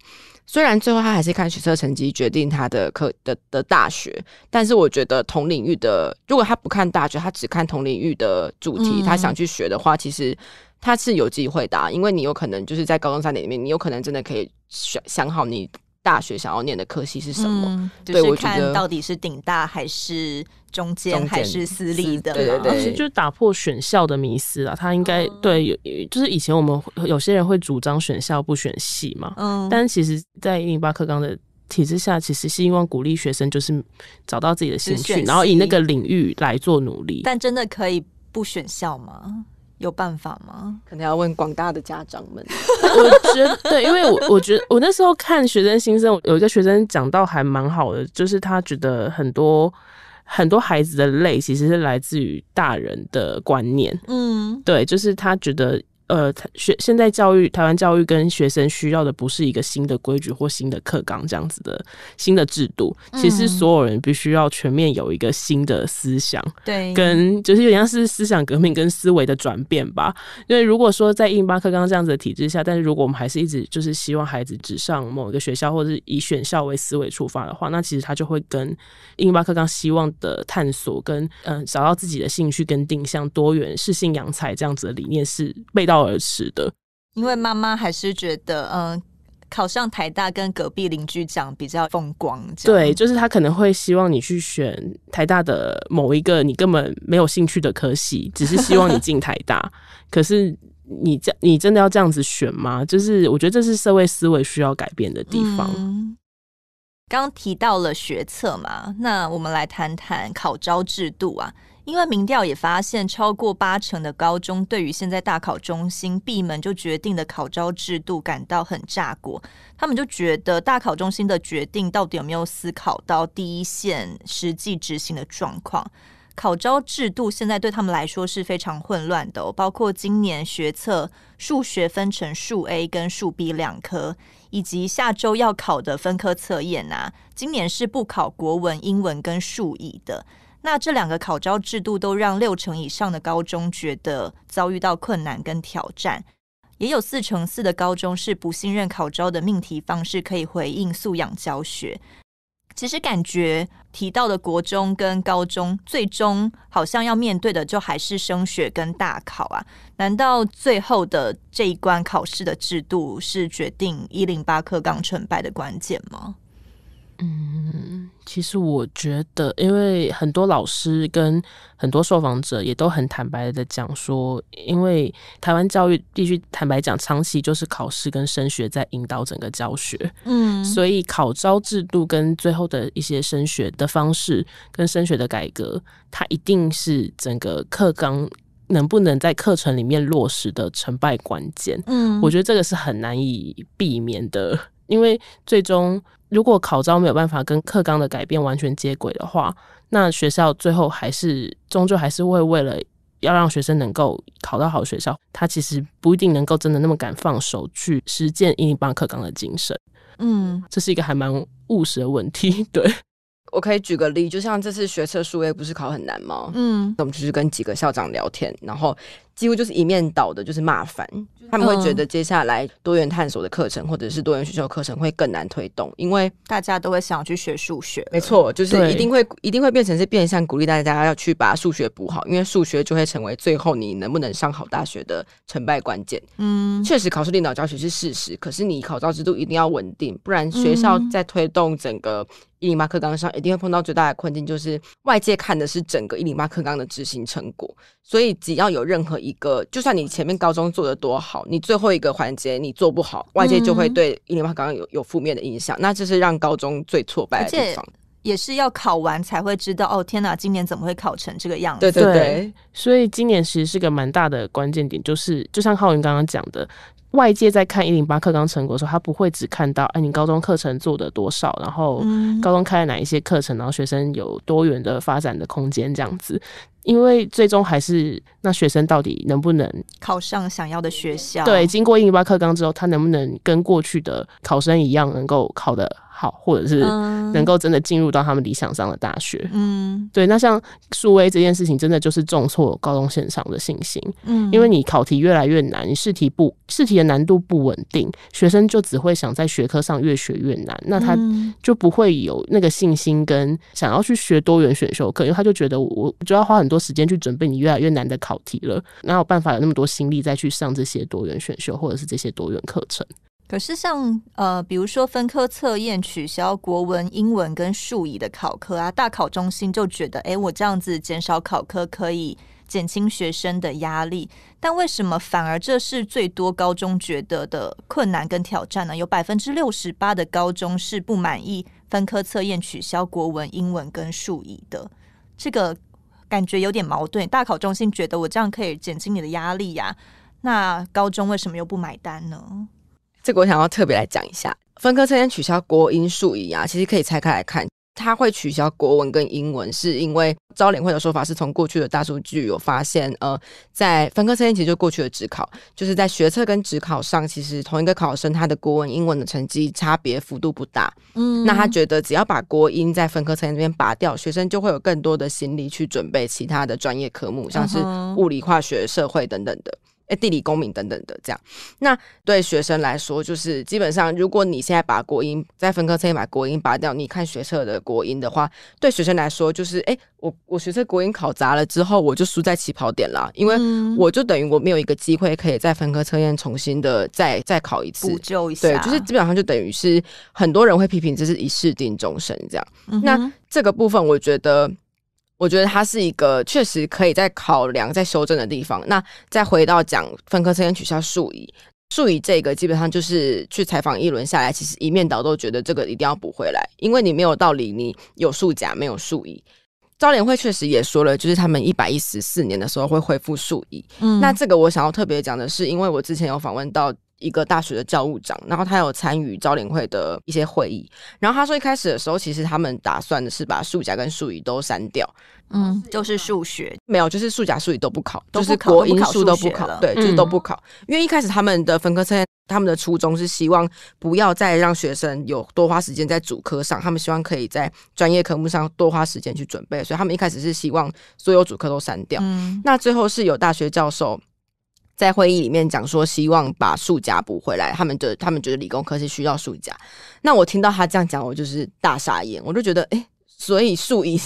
虽然最后他还是看学测成绩决定他的科的的大学，但是我觉得同领域的，如果他不看大学，他只看同领域的主题，他想去学的话，其实他是有机会的，因为你有可能就是在高中三年里面，你有可能真的可以选想好你。大学想要念的科系是什么？对我看到底是顶大还是中间还是私立的？对对对，就打破选校的迷思啊！他应该对，就是以前我们有些人会主张选校不选系嘛。嗯，但其实，在一零八课纲的体制下，其实希望鼓励学生就是找到自己的兴趣，然后以那个领域来做努力。但真的可以不选校吗？有办法吗？可能要问广大的家长们。我觉得，对，因为我我觉得我那时候看学生新生，有一个学生讲到还蛮好的，就是他觉得很多很多孩子的累其实是来自于大人的观念。嗯，对，就是他觉得。呃，学现在教育台湾教育跟学生需要的，不是一个新的规矩或新的课纲这样子的新的制度。其实所有人必须要全面有一个新的思想，对，跟就是有点像是思想革命跟思维的转变吧。因为如果说在印巴克刚这样子的体制下，但是如果我们还是一直就是希望孩子只上某一个学校，或者是以选校为思维出发的话，那其实他就会跟印巴克刚希望的探索跟嗯找到自己的兴趣跟定向多元适性仰才这样子的理念是背道。而是的，因为妈妈还是觉得，嗯，考上台大跟隔壁邻居讲比较风光。对，就是他可能会希望你去选台大的某一个你根本没有兴趣的科系，只是希望你进台大。<laughs> 可是你这你真的要这样子选吗？就是我觉得这是社会思维需要改变的地方。刚提到了学测嘛，那我们来谈谈考招制度啊。因为民调也发现，超过八成的高中对于现在大考中心闭门就决定的考招制度感到很炸锅。他们就觉得大考中心的决定到底有没有思考到第一线实际执行的状况？考招制度现在对他们来说是非常混乱的。包括今年学测数学分成数 A 跟数 B 两科，以及下周要考的分科测验啊，今年是不考国文、英文跟数乙的。那这两个考招制度都让六成以上的高中觉得遭遇到困难跟挑战，也有四成四的高中是不信任考招的命题方式可以回应素养教学。其实感觉提到的国中跟高中，最终好像要面对的就还是升学跟大考啊？难道最后的这一关考试的制度是决定一零八课纲成败的关键吗？嗯，其实我觉得，因为很多老师跟很多受访者也都很坦白的讲说，因为台湾教育必须坦白讲，长期就是考试跟升学在引导整个教学。嗯，所以考招制度跟最后的一些升学的方式跟升学的改革，它一定是整个课纲能不能在课程里面落实的成败关键。嗯，我觉得这个是很难以避免的，因为最终。如果考招没有办法跟课纲的改变完全接轨的话，那学校最后还是终究还是会为了要让学生能够考到好学校，他其实不一定能够真的那么敢放手去实践一零八课纲的精神。嗯，这是一个还蛮务实的问题。<laughs> 对，我可以举个例，就像这次学测数位不是考很难吗？嗯，那我们就是跟几个校长聊天，然后。几乎就是一面倒的，就是骂烦。他们会觉得接下来多元探索的课程或者是多元需求课程会更难推动，因为大家都会想要去学数学。没错，就是一定会一定会变成是变相鼓励大家要去把数学补好，因为数学就会成为最后你能不能上好大学的成败关键。嗯，确实考试领导教学是事实，可是你考照制度一定要稳定，不然学校在推动整个一零八课纲上一定会碰到最大的困境，就是外界看的是整个一零八课纲的执行成果，所以只要有任何一。一个，就算你前面高中做的多好，你最后一个环节你做不好，外界就会对一零八刚刚有有负面的影响。那这是让高中最挫败。的地方。也是要考完才会知道哦，天哪，今年怎么会考成这个样子？对对对。所以今年其实是个蛮大的关键点，就是就像浩云刚刚讲的，外界在看一零八课纲成果的时候，他不会只看到哎，你高中课程做的多少，然后高中开了哪一些课程，然后学生有多远的发展的空间这样子。因为最终还是那学生到底能不能考上想要的学校？对，经过英语八课纲之后，他能不能跟过去的考生一样，能够考得好，或者是能够真的进入到他们理想上的大学？嗯，对。那像数威这件事情，真的就是重挫高中现场的信心。嗯，因为你考题越来越难，你试题不试题的难度不稳定，学生就只会想在学科上越学越难，那他就不会有那个信心跟想要去学多元选修课，因为他就觉得我就要花很多。时间去准备你越来越难的考题了，哪有办法有那么多心力再去上这些多元选修或者是这些多元课程？可是像呃，比如说分科测验取消国文、英文跟数、以的考科啊，大考中心就觉得，哎，我这样子减少考科可以减轻学生的压力，但为什么反而这是最多高中觉得的困难跟挑战呢？有百分之六十八的高中是不满意分科测验取消国文、英文跟数、以的这个。感觉有点矛盾，大考中心觉得我这样可以减轻你的压力呀，那高中为什么又不买单呢？这个我想要特别来讲一下，分科测验取消国音数一啊，其实可以拆开来看。他会取消国文跟英文，是因为招联会的说法是从过去的大数据有发现，呃，在分科测验其实就过去的职考，就是在学测跟职考上，其实同一个考生他的国文、英文的成绩差别幅度不大。嗯，那他觉得只要把国英在分科测验这边拔掉，学生就会有更多的心力去准备其他的专业科目，像是物理、化学、社会等等的。诶地理、公民等等的这样，那对学生来说，就是基本上，如果你现在把国音在分科测验把国音拔掉，你看学测的国音的话，对学生来说就是，哎，我我学测国音考砸了之后，我就输在起跑点了，因为我就等于我没有一个机会可以在分科测验重新的再再考一次补救一下，对，就是基本上就等于是很多人会批评，这是一试定终身这样。那这个部分，我觉得。我觉得它是一个确实可以在考量、在修正的地方。那再回到讲分科测验取消数以。数以这个基本上就是去采访一轮下来，其实一面倒都觉得这个一定要补回来，因为你没有道理，你有数甲没有数乙。招联会确实也说了，就是他们一百一十四年的时候会恢复数乙。那这个我想要特别讲的是，因为我之前有访问到。一个大学的教务长，然后他有参与招联会的一些会议，然后他说一开始的时候，其实他们打算的是把数甲跟数乙都删掉，嗯，就是数学，没有，就是数甲数乙都不考，就是国英数都不考，对，就是都不考，因为一开始他们的分科测，他们的初衷是希望不要再让学生有多花时间在主科上，他们希望可以在专业科目上多花时间去准备，所以他们一开始是希望所有主科都删掉，嗯，那最后是有大学教授。在会议里面讲说，希望把数甲补回来。他们的他们觉得理工科是需要数甲。那我听到他这样讲，我就是大傻眼。我就觉得，哎，所以数乙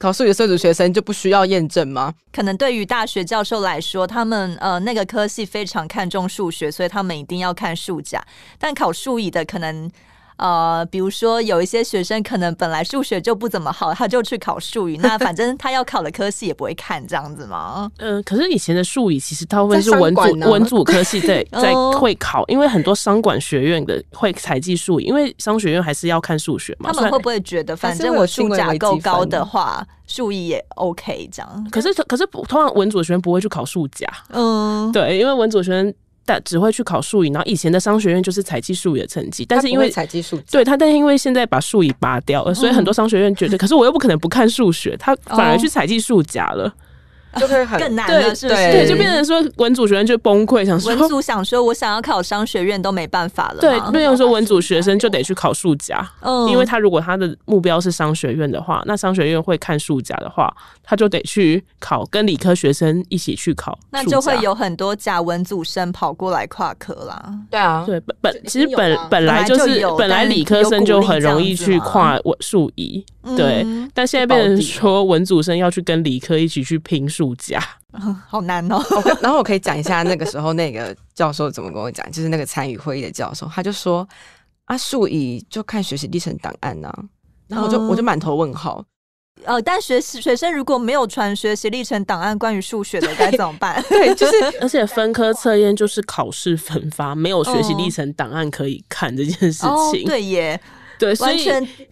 考数乙社硕学生就不需要验证吗？可能对于大学教授来说，他们呃那个科系非常看重数学，所以他们一定要看数甲。但考数乙的可能。呃，比如说有一些学生可能本来数学就不怎么好，他就去考数语，那反正他要考的科系也不会看这样子嘛。嗯，<laughs> 可是以前的数语其实大部分是文组文组科系在在会考，因为很多商管学院的会采集数语，因为商学院还是要看数学嘛。他们会不会觉得，反正我数甲够高的话，数艺也 OK 这样？可是可是通常文组学生不会去考数甲，嗯，对，因为文组学生。但只会去考数语，然后以前的商学院就是采集数语的成绩，但是因为采集数对他，但是因为现在把数语拔掉，了，所以很多商学院觉得，<laughs> 可是我又不可能不看数学，他反而去采集数甲了。<laughs> 就会很难了，是不是？对，就变成说文组学生就崩溃，想说文组 <laughs> 想说我想要考商学院都没办法了。对，没有说文组学生就得去考数甲，嗯，因为他如果他的目标是商学院的话，那商学院会看数甲的话，他就得去考，跟理科学生一起去考，那就会有很多假文组生跑过来跨科啦。对啊，对，本其实本本来就是本来理科生就很容易去跨文数乙，对，但现在变成说文组生要去跟理科一起去拼。数家 <laughs> 好难 <laughs> 哦，然后我可以讲一下那个时候那个教授怎么跟我讲，<laughs> 就是那个参与会议的教授，他就说啊，数以就看学习历程档案呢，然后我就我就满头问号，呃，但学习学生如果没有传学习历程档案，关于数学的该怎么办？对，就是而且分科测验就是考试分发，没有学习历程档案可以看这件事情，对耶。对，所以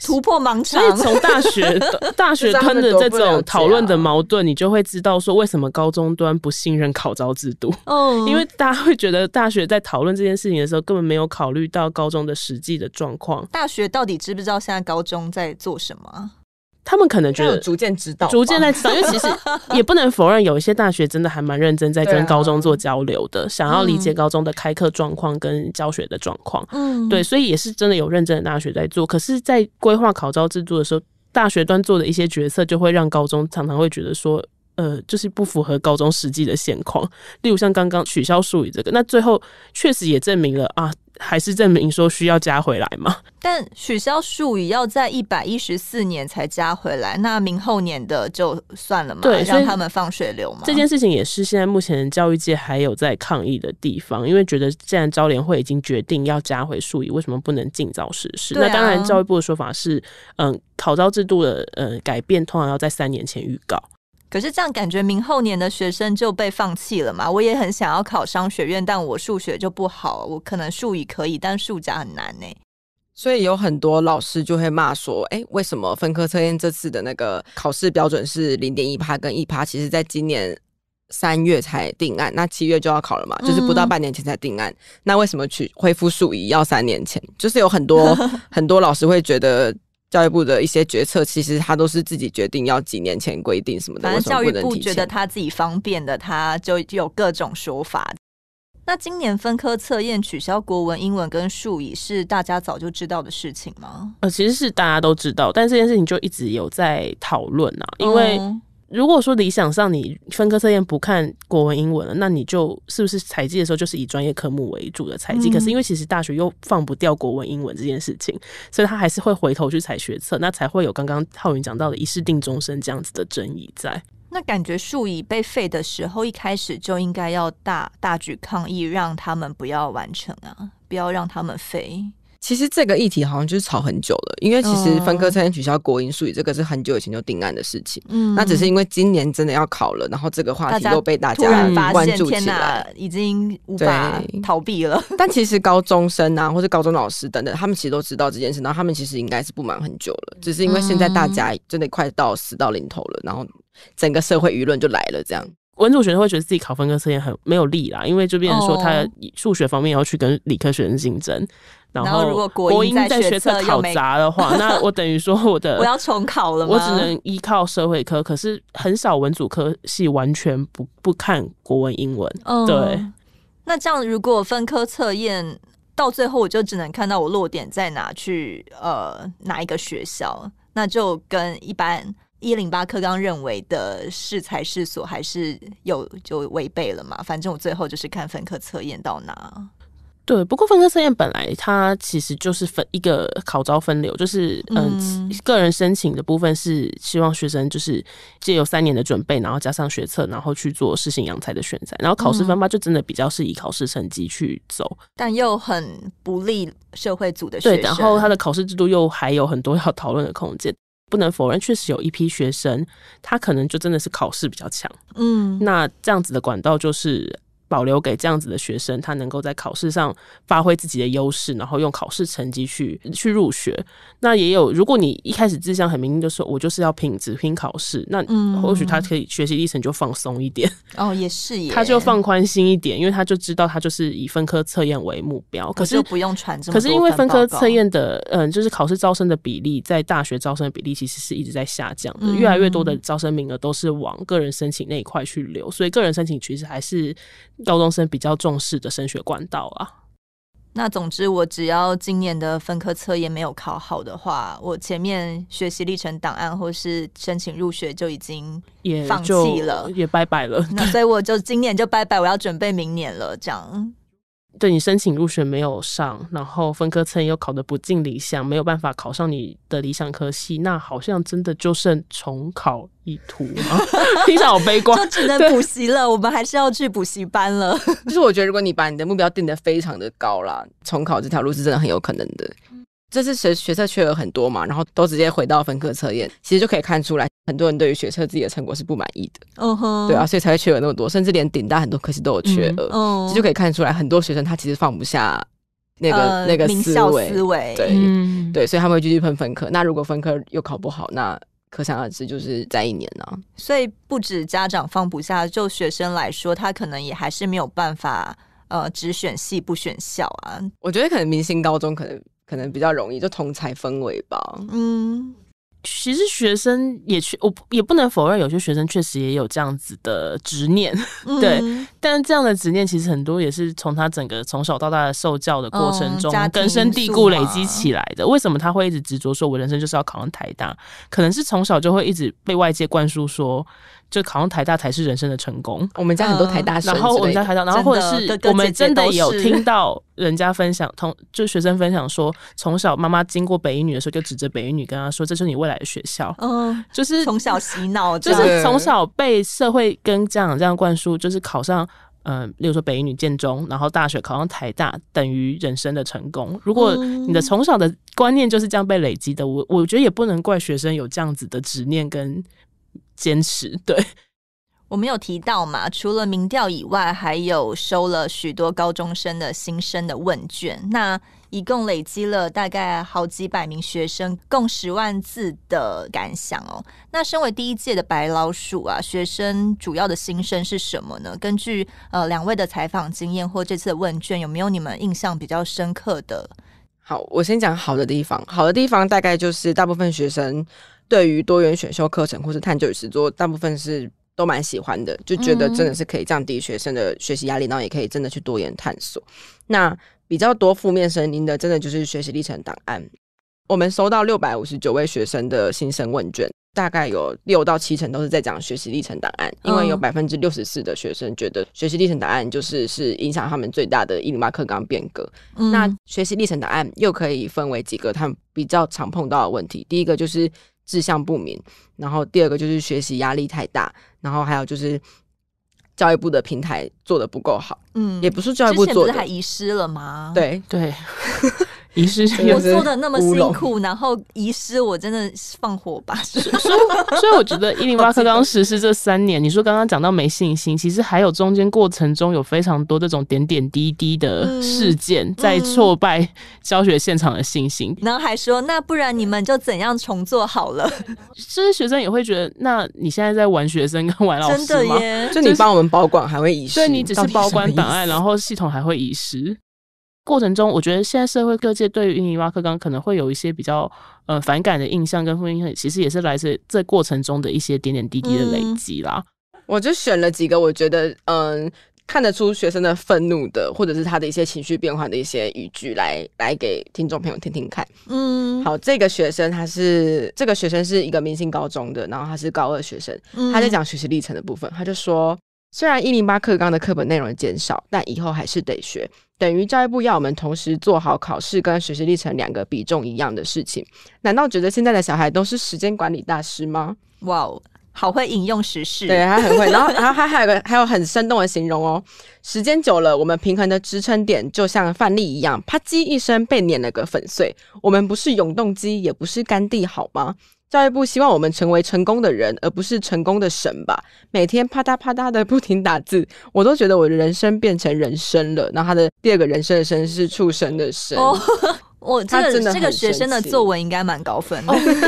突破盲区。所以从大学、<laughs> 大学端的这种讨论的矛盾，你就会知道说，为什么高中端不信任考招制度？哦，<laughs> 因为大家会觉得大学在讨论这件事情的时候，根本没有考虑到高中的实际的状况。大学到底知不知道现在高中在做什么？他们可能觉得逐渐知道，逐渐在知道，因为其实 <laughs> 也不能否认，有一些大学真的还蛮认真在跟高中做交流的，想要理解高中的开课状况跟教学的状况。嗯，对，所以也是真的有认真的大学在做。可是，在规划考招制度的时候，大学端做的一些决策，就会让高中常常会觉得说，呃，就是不符合高中实际的现况。例如，像刚刚取消术语这个，那最后确实也证明了啊。还是证明说需要加回来嘛？但取消术语要在一百一十四年才加回来，那明后年的就算了嘛，让他们放水流嘛。这件事情也是现在目前教育界还有在抗议的地方，因为觉得既然招联会已经决定要加回术语，为什么不能尽早实施？那当然，教育部的说法是，嗯，考招制度的呃改变通常要在三年前预告。可是这样感觉，明后年的学生就被放弃了嘛？我也很想要考商学院，但我数学就不好，我可能数语可以，但数甲很难呢。所以有很多老师就会骂说：“哎，为什么分科测验这次的那个考试标准是零点一趴跟一趴？其实，在今年三月才定案，那七月就要考了嘛，<laughs> 就是不到半年前才定案，那为什么去恢复数以？要三年前？就是有很多 <laughs> 很多老师会觉得。”教育部的一些决策，其实他都是自己决定，要几年前规定什么的。反正教育部觉得他自己方便的，他就有各种说法。那今年分科测验取消国文、英文跟数、语是大家早就知道的事情吗？呃，其实是大家都知道，但这件事情就一直有在讨论啊，因为。如果说理想上你分科测验不看国文英文了，那你就是不是采集的时候就是以专业科目为主的采集。可是因为其实大学又放不掉国文英文这件事情，所以他还是会回头去采学测，那才会有刚刚浩云讲到的一试定终身这样子的争议在。那感觉数以被废的时候，一开始就应该要大大举抗议，让他们不要完成啊，不要让他们废。其实这个议题好像就是吵很久了，因为其实分科、取消国英、数语这个是很久以前就定案的事情。嗯，那只是因为今年真的要考了，然后这个话题又被大家关注起来，已经无法逃避了。<laughs> 但其实高中生啊，或者高中老师等等，他们其实都知道这件事，然后他们其实应该是不满很久了，只是因为现在大家真的快到死到临头了，然后整个社会舆论就来了这样。文主学生会觉得自己考分科测验很没有力啦，因为就变成说他数学方面要去跟理科学生竞争，然后如果国英在学测考砸的话，<laughs> 那我等于说我的我要重考了，我只能依靠社会科。可是很少文主科系完全不不看国文英文，对。那这样如果分科测验到最后，我就只能看到我落点在哪，去呃哪一个学校，那就跟一般。一零八课刚认为的是才、是所，还是有就违背了嘛？反正我最后就是看分科测验到哪。对，不过分科测验本来它其实就是分一个考招分流，就是嗯，个人申请的部分是希望学生就是借由三年的准备，然后加上学测，然后去做适性阳才的选择，然后考试分发就真的比较是以考试成绩去走，但又很不利社会组的学生。对，然后他的考试制度又还有很多要讨论的空间。不能否认，确实有一批学生，他可能就真的是考试比较强。嗯，那这样子的管道就是。保留给这样子的学生，他能够在考试上发挥自己的优势，然后用考试成绩去去入学。那也有，如果你一开始志向很明确，说我就是要拼职拼考试，那或许他可以学习历程就放松一点哦，也是，<laughs> 他就放宽心一点，因为他就知道他就是以分科测验为目标。可是不用传这么多分科测验的，嗯，就是考试招生的比例在大学招生的比例其实是一直在下降的，越来越多的招生名额都是往个人申请那一块去留，所以个人申请其实还是。高中生比较重视的升学管道啊。那总之，我只要今年的分科测验没有考好的话，我前面学习历程档案或是申请入学就已经也放弃了，也拜拜了。那所以我就今年就拜拜，我要准备明年了，这样。对你申请入学没有上，然后分科测又考的不尽理想，没有办法考上你的理想科系，那好像真的就剩重考一途了。<laughs> 听起来好悲观，就只能补习了。我们还是要去补习班了。就是我觉得，如果你把你的目标定得非常的高啦，重考这条路是真的很有可能的。这次学学测缺额很多嘛，然后都直接回到分科测验，其实就可以看出来，很多人对于学测自己的成果是不满意的。嗯哼，对啊，所以才会缺额那么多，甚至连顶大很多科系都有缺额，这就可以看出来，很多学生他其实放不下那个那个名校思维。对对，所以他们会继续喷分科。那如果分科又考不好，那可想而知就是在一年呢。所以不止家长放不下，就学生来说，他可能也还是没有办法，呃，只选系不选校啊。我觉得可能明星高中可能。可能比较容易就同才氛围吧。嗯，其实学生也去，我也不能否认，有些学生确实也有这样子的执念。<laughs> 对，但这样的执念其实很多也是从他整个从小到大的受教的过程中根深蒂固累积起来的。为什么他会一直执着说“我人生就是要考上台大”？可能是从小就会一直被外界灌输说。就考上台大才是人生的成功。我们家很多台大生，然后我们家台大，然后或者是我们真的有听到人家分享，同就学生分享说，从小妈妈经过北一女的时候，就指着北一女跟他说：“这是你未来的学校。”嗯，就是从小洗脑，就是从小被社会跟家长这样灌输，就是考上嗯，例如说北一女、建中，然后大学考上台大等于人生的成功。如果你的从小的观念就是这样被累积的，我我觉得也不能怪学生有这样子的执念跟。坚持对，我们有提到嘛？除了民调以外，还有收了许多高中生的新生的问卷，那一共累积了大概好几百名学生，共十万字的感想哦。那身为第一届的白老鼠啊，学生主要的心声是什么呢？根据呃两位的采访经验或这次的问卷，有没有你们印象比较深刻的？好，我先讲好的地方，好的地方大概就是大部分学生。对于多元选修课程或是探究与实作，大部分是都蛮喜欢的，就觉得真的是可以降低学生的学习压力，然后也可以真的去多元探索。那比较多负面声音的，真的就是学习历程档案。我们收到六百五十九位学生的新生问卷，大概有六到七成都是在讲学习历程档案，因为有百分之六十四的学生觉得学习历程档案就是是影响他们最大的一零八课纲变革。那学习历程档案又可以分为几个他们比较常碰到的问题，第一个就是。志向不明，然后第二个就是学习压力太大，然后还有就是教育部的平台做的不够好，嗯，也不是教育部做，不是还遗失了吗？对对。<laughs> 遗失我说的那么辛苦，然后遗失，我真的放火吧？所以，所以我觉得一零八课刚实施这三年，你说刚刚讲到没信心，其实还有中间过程中有非常多这种点点滴滴的事件在挫败教学现场的信心。男孩说：“那不然你们就怎样重做好了？”这些学生也会觉得：“那你现在在玩学生跟玩老师吗？就你帮我们保管，还会遗失？对你只是保管档案，然后系统还会遗失？”过程中，我觉得现在社会各界对于英语挖课纲可能会有一些比较呃反感的印象跟负面印象，其实也是来自这过程中的一些点点滴滴的累积啦。我就选了几个我觉得嗯看得出学生的愤怒的，或者是他的一些情绪变化的一些语句来来给听众朋友听听看。嗯，好，这个学生他是这个学生是一个明星高中的，然后他是高二学生，他在讲学习历程的部分，他就说虽然一零八课纲的课本内容减少，但以后还是得学。等于教育部要我们同时做好考试跟学习历程两个比重一样的事情，难道觉得现在的小孩都是时间管理大师吗？哇，好会引用时事，对，他很会。然后，然后他还有个，还有很生动的形容哦。时间久了，我们平衡的支撑点就像范例一样，啪叽一声被碾了个粉碎。我们不是永动机，也不是甘地，好吗？教育部希望我们成为成功的人，而不是成功的神吧。每天啪嗒啪嗒的不停打字，我都觉得我的人生变成人生了。那他的第二个人生的生是畜生的生。我这个这个学生的作文应该蛮高分。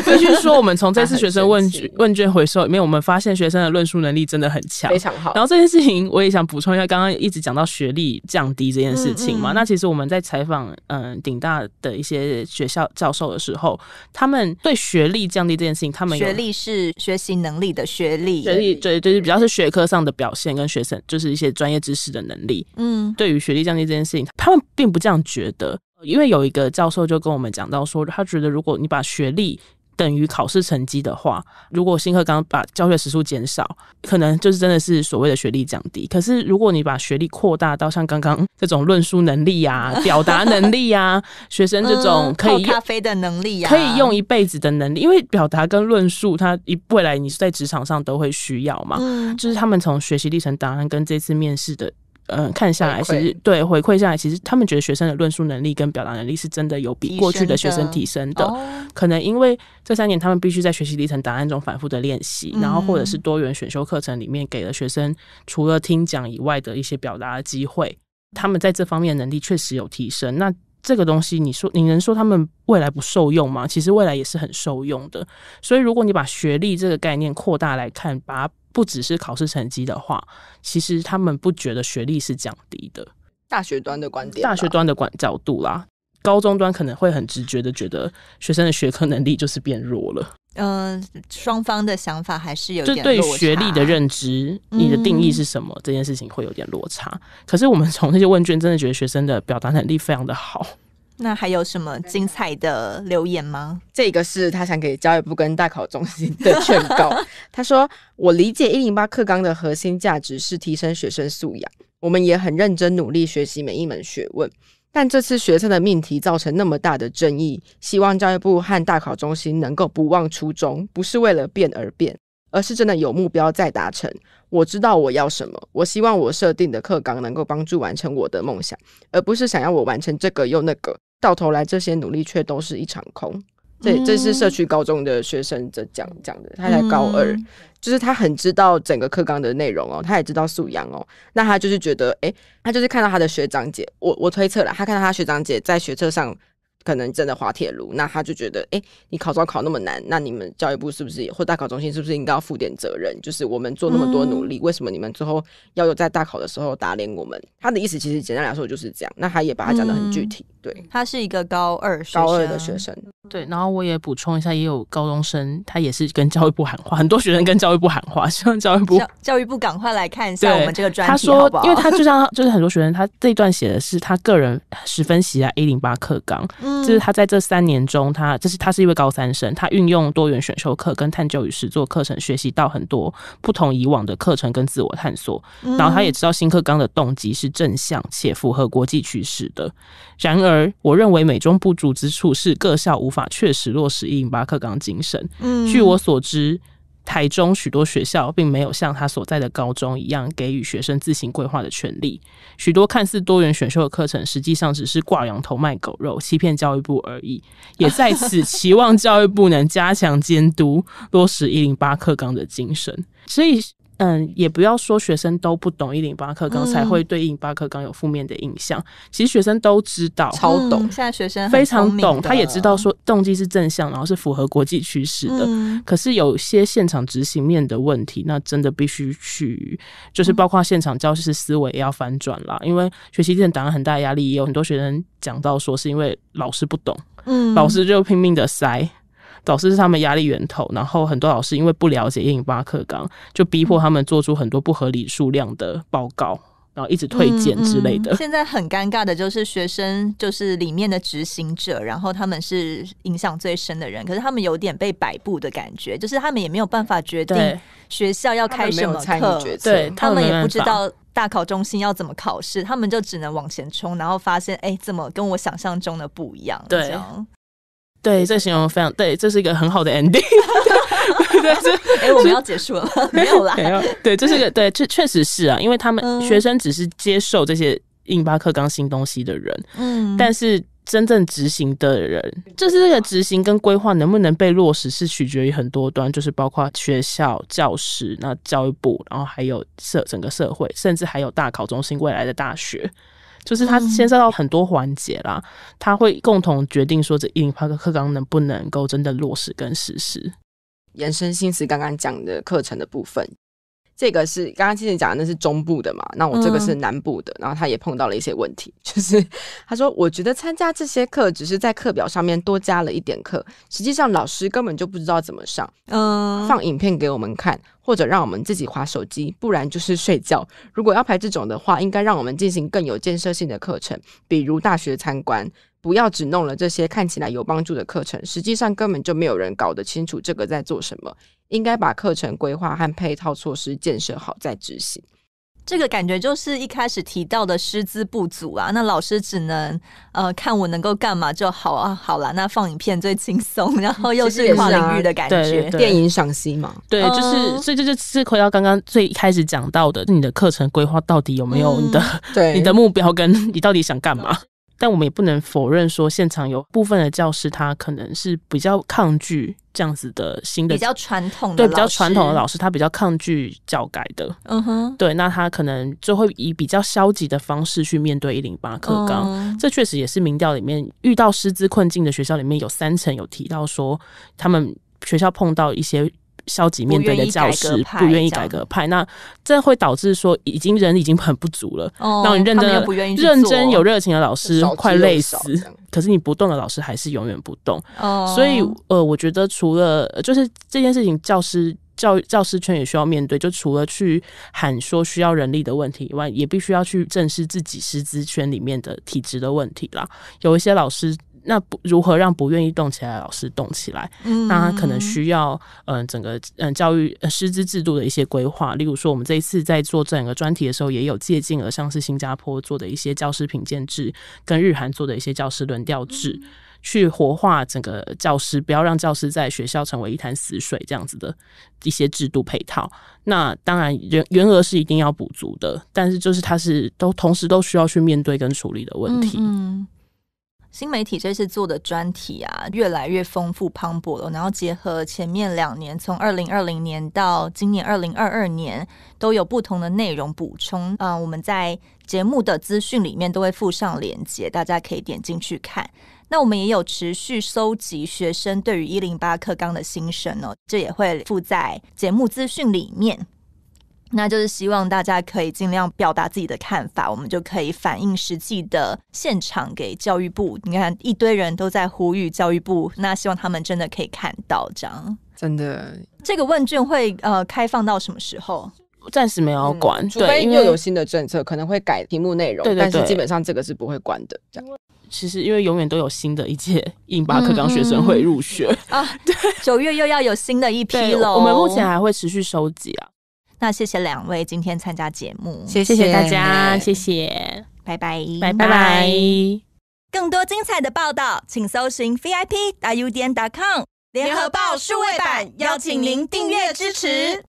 必须说，我们从这次学生问卷问卷回收里面，我们发现学生的论述能力真的很强。非常好。然后这件事情，我也想补充一下，刚刚一直讲到学历降低这件事情嘛。那其实我们在采访嗯顶大的一些学校教授的时候，他们对学历降低这件事情，他们学历是学习能力的学历，学历对对，比较是学科上的表现跟学生就是一些专业知识的能力。嗯，对于学历降低这件事情，他们并不这样觉得。因为有一个教授就跟我们讲到说，他觉得如果你把学历等于考试成绩的话，如果新课刚把教学时数减少，可能就是真的是所谓的学历降低。可是如果你把学历扩大到像刚刚这种论述能力啊、<laughs> 表达能力啊，学生这种可以咖啡的能力，可以用一辈子的能力，因为表达跟论述，它一未来你是在职场上都会需要嘛。嗯，就是他们从学习历程档案跟这次面试的。嗯，看下来其实对回馈下来，其实他们觉得学生的论述能力跟表达能力是真的有比过去的学生提升的。可能因为这三年他们必须在学习历程答案中反复的练习，然后或者是多元选修课程里面给了学生除了听讲以外的一些表达的机会，他们在这方面的能力确实有提升。那这个东西你说你能说他们未来不受用吗？其实未来也是很受用的。所以如果你把学历这个概念扩大来看，把不只是考试成绩的话，其实他们不觉得学历是降低的。大学端的观点，大学端的管角度啦，高中端可能会很直觉的觉得学生的学科能力就是变弱了。嗯，双方的想法还是有点。就对学历的认知，你的定义是什么？这件事情会有点落差。可是我们从那些问卷真的觉得学生的表达能力非常的好。那还有什么精彩的留言吗？这个是他想给教育部跟大考中心的劝告。<laughs> 他说：“我理解一零八课纲的核心价值是提升学生素养，我们也很认真努力学习每一门学问。但这次学测的命题造成那么大的争议，希望教育部和大考中心能够不忘初衷，不是为了变而变，而是真的有目标在达成。我知道我要什么，我希望我设定的课纲能够帮助完成我的梦想，而不是想要我完成这个又那个。”到头来，这些努力却都是一场空。对，这是社区高中的学生这讲讲的。他才高二，就是他很知道整个课纲的内容哦，他也知道素养哦。那他就是觉得，哎，他就是看到他的学长姐，我我推测了，他看到他学长姐在学车上可能真的滑铁卢，那他就觉得，哎，你考中考那么难，那你们教育部是不是或大考中心是不是应该要负点责任？就是我们做那么多努力，为什么你们最后要有在大考的时候打脸我们？他的意思其实简单来说就是这样。那他也把他讲的很具体。对，他是一个高二高二的学生，对。然后我也补充一下，也有高中生，他也是跟教育部喊话。很多学生跟教育部喊话，希望教育部教育部赶快来看一下我们这个专题，好说，因为他就像就是很多学生，他这一段写的是他个人十分喜爱 A 零八课纲，就是他在这三年中，他这是他是一位高三生，他运用多元选修课跟探究与实作课程学习到很多不同以往的课程跟自我探索。然后他也知道新课纲的动机是正向且符合国际趋势的，然而。而我认为美中不足之处是，各校无法确实落实一零八课纲精神。嗯，据我所知，台中许多学校并没有像他所在的高中一样给予学生自行规划的权利。许多看似多元选修的课程，实际上只是挂羊头卖狗肉，欺骗教育部而已。也在此 <laughs> 期望教育部能加强监督，落实一零八课纲的精神。所以。嗯，也不要说学生都不懂一零八课纲才会对一零八课纲有负面的印象。其实学生都知道，超懂，现在学生非常懂，他也知道说动机是正向，然后是符合国际趋势的。可是有些现场执行面的问题，那真的必须去，就是包括现场教师思维也要反转啦。因为学习电档很大压力，也有很多学生讲到说是因为老师不懂，嗯，老师就拼命的塞。老师是他们压力源头，然后很多老师因为不了解印巴克纲，就逼迫他们做出很多不合理数量的报告，然后一直退荐之类的。现在很尴尬的就是学生，就是里面的执行者，然后他们是影响最深的人，可是他们有点被摆布的感觉，就是他们也没有办法决定学校要开什么课，对他们也不知道大考中心要怎么考试，他们就只能往前冲，然后发现哎，怎么跟我想象中的不一样？对。对，这形容非常对，这是一个很好的 ending。<laughs> 对，这 <laughs> 哎，我们要结束了，没有啦。<laughs> 对，这是个对，确确实是啊，因为他们学生只是接受这些印巴克刚新东西的人，嗯，但是真正执行的人，就是个执行跟规划能不能被落实，是取决于很多端，就是包括学校、教师，那教育部，然后还有社整个社会，甚至还有大考中心、未来的大学。就是它牵涉到很多环节啦，他会共同决定说这一零八个课纲能不能够真的落实跟实施，延伸性是刚刚讲的课程的部分。这个是刚刚金姐讲的，那是中部的嘛？那我这个是南部的。然后他也碰到了一些问题，<laughs> 就是他说：“我觉得参加这些课只是在课表上面多加了一点课，实际上老师根本就不知道怎么上。嗯，放影片给我们看，或者让我们自己划手机，不然就是睡觉。如果要排这种的话，应该让我们进行更有建设性的课程，比如大学参观，不要只弄了这些看起来有帮助的课程，实际上根本就没有人搞得清楚这个在做什么。”应该把课程规划和配套措施建设好再执行，这个感觉就是一开始提到的师资不足啊。那老师只能呃看我能够干嘛就好啊。好啦，那放影片最轻松，然后又是跨领域的感觉，电影赏析嘛。对，就是所以就是是回到刚刚最开始讲到的，你的课程规划到底有没有你的对 <laughs> 你的目标，跟你到底想干嘛？但我们也不能否认说，现场有部分的教师他可能是比较抗拒这样子的新的比较传统的对比较传统的老师，他比较抗拒教改的。嗯哼，对，那他可能就会以比较消极的方式去面对一零八课纲。这确实也是民调里面遇到师资困境的学校里面有三层有提到说，他们学校碰到一些。消极面对的教师，不愿意改革派，那这会导致说，已经人已经很不足了。哦，你认真、不愿意认真有热情的老师快累死，可是你不动的老师还是永远不动。哦，所以呃，我觉得除了就是这件事情，教师教教师圈也需要面对，就除了去喊说需要人力的问题以外，也必须要去正视自己师资圈里面的体质的问题啦。有一些老师。那不如何让不愿意动起来的老师动起来？那可能需要嗯，整个嗯教育师资制度的一些规划。例如说，我们这一次在做整个专题的时候，也有借鉴而像是新加坡做的一些教师品鉴制，跟日韩做的一些教师轮调制，去活化整个教师，不要让教师在学校成为一潭死水这样子的一些制度配套。那当然，原原额是一定要补足的，但是就是它是都同时都需要去面对跟处理的问题。新媒体这次做的专题啊，越来越丰富磅礴了。然后结合前面两年，从二零二零年到今年二零二二年，都有不同的内容补充啊。我们在节目的资讯里面都会附上链接，大家可以点进去看。那我们也有持续收集学生对于一零八课纲的心声哦，这也会附在节目资讯里面。那就是希望大家可以尽量表达自己的看法，我们就可以反映实际的现场给教育部。你看，一堆人都在呼吁教育部，那希望他们真的可以看到这样。真的，这个问卷会呃开放到什么时候？暂时没有关，除非又有新的政策可能会改题目内容。对对对，基本上这个是不会管的。这样，其实因为永远都有新的一届印巴克大学生会入学啊，<laughs> 对，九月又要有新的一批了。我们目前还会持续收集啊。那谢谢两位今天参加节目，谢谢大家，谢谢，拜拜，拜拜，拜拜。更多精彩的报道，请搜寻 VIP. d u 点 com 联合报数位版，邀请您订阅支持。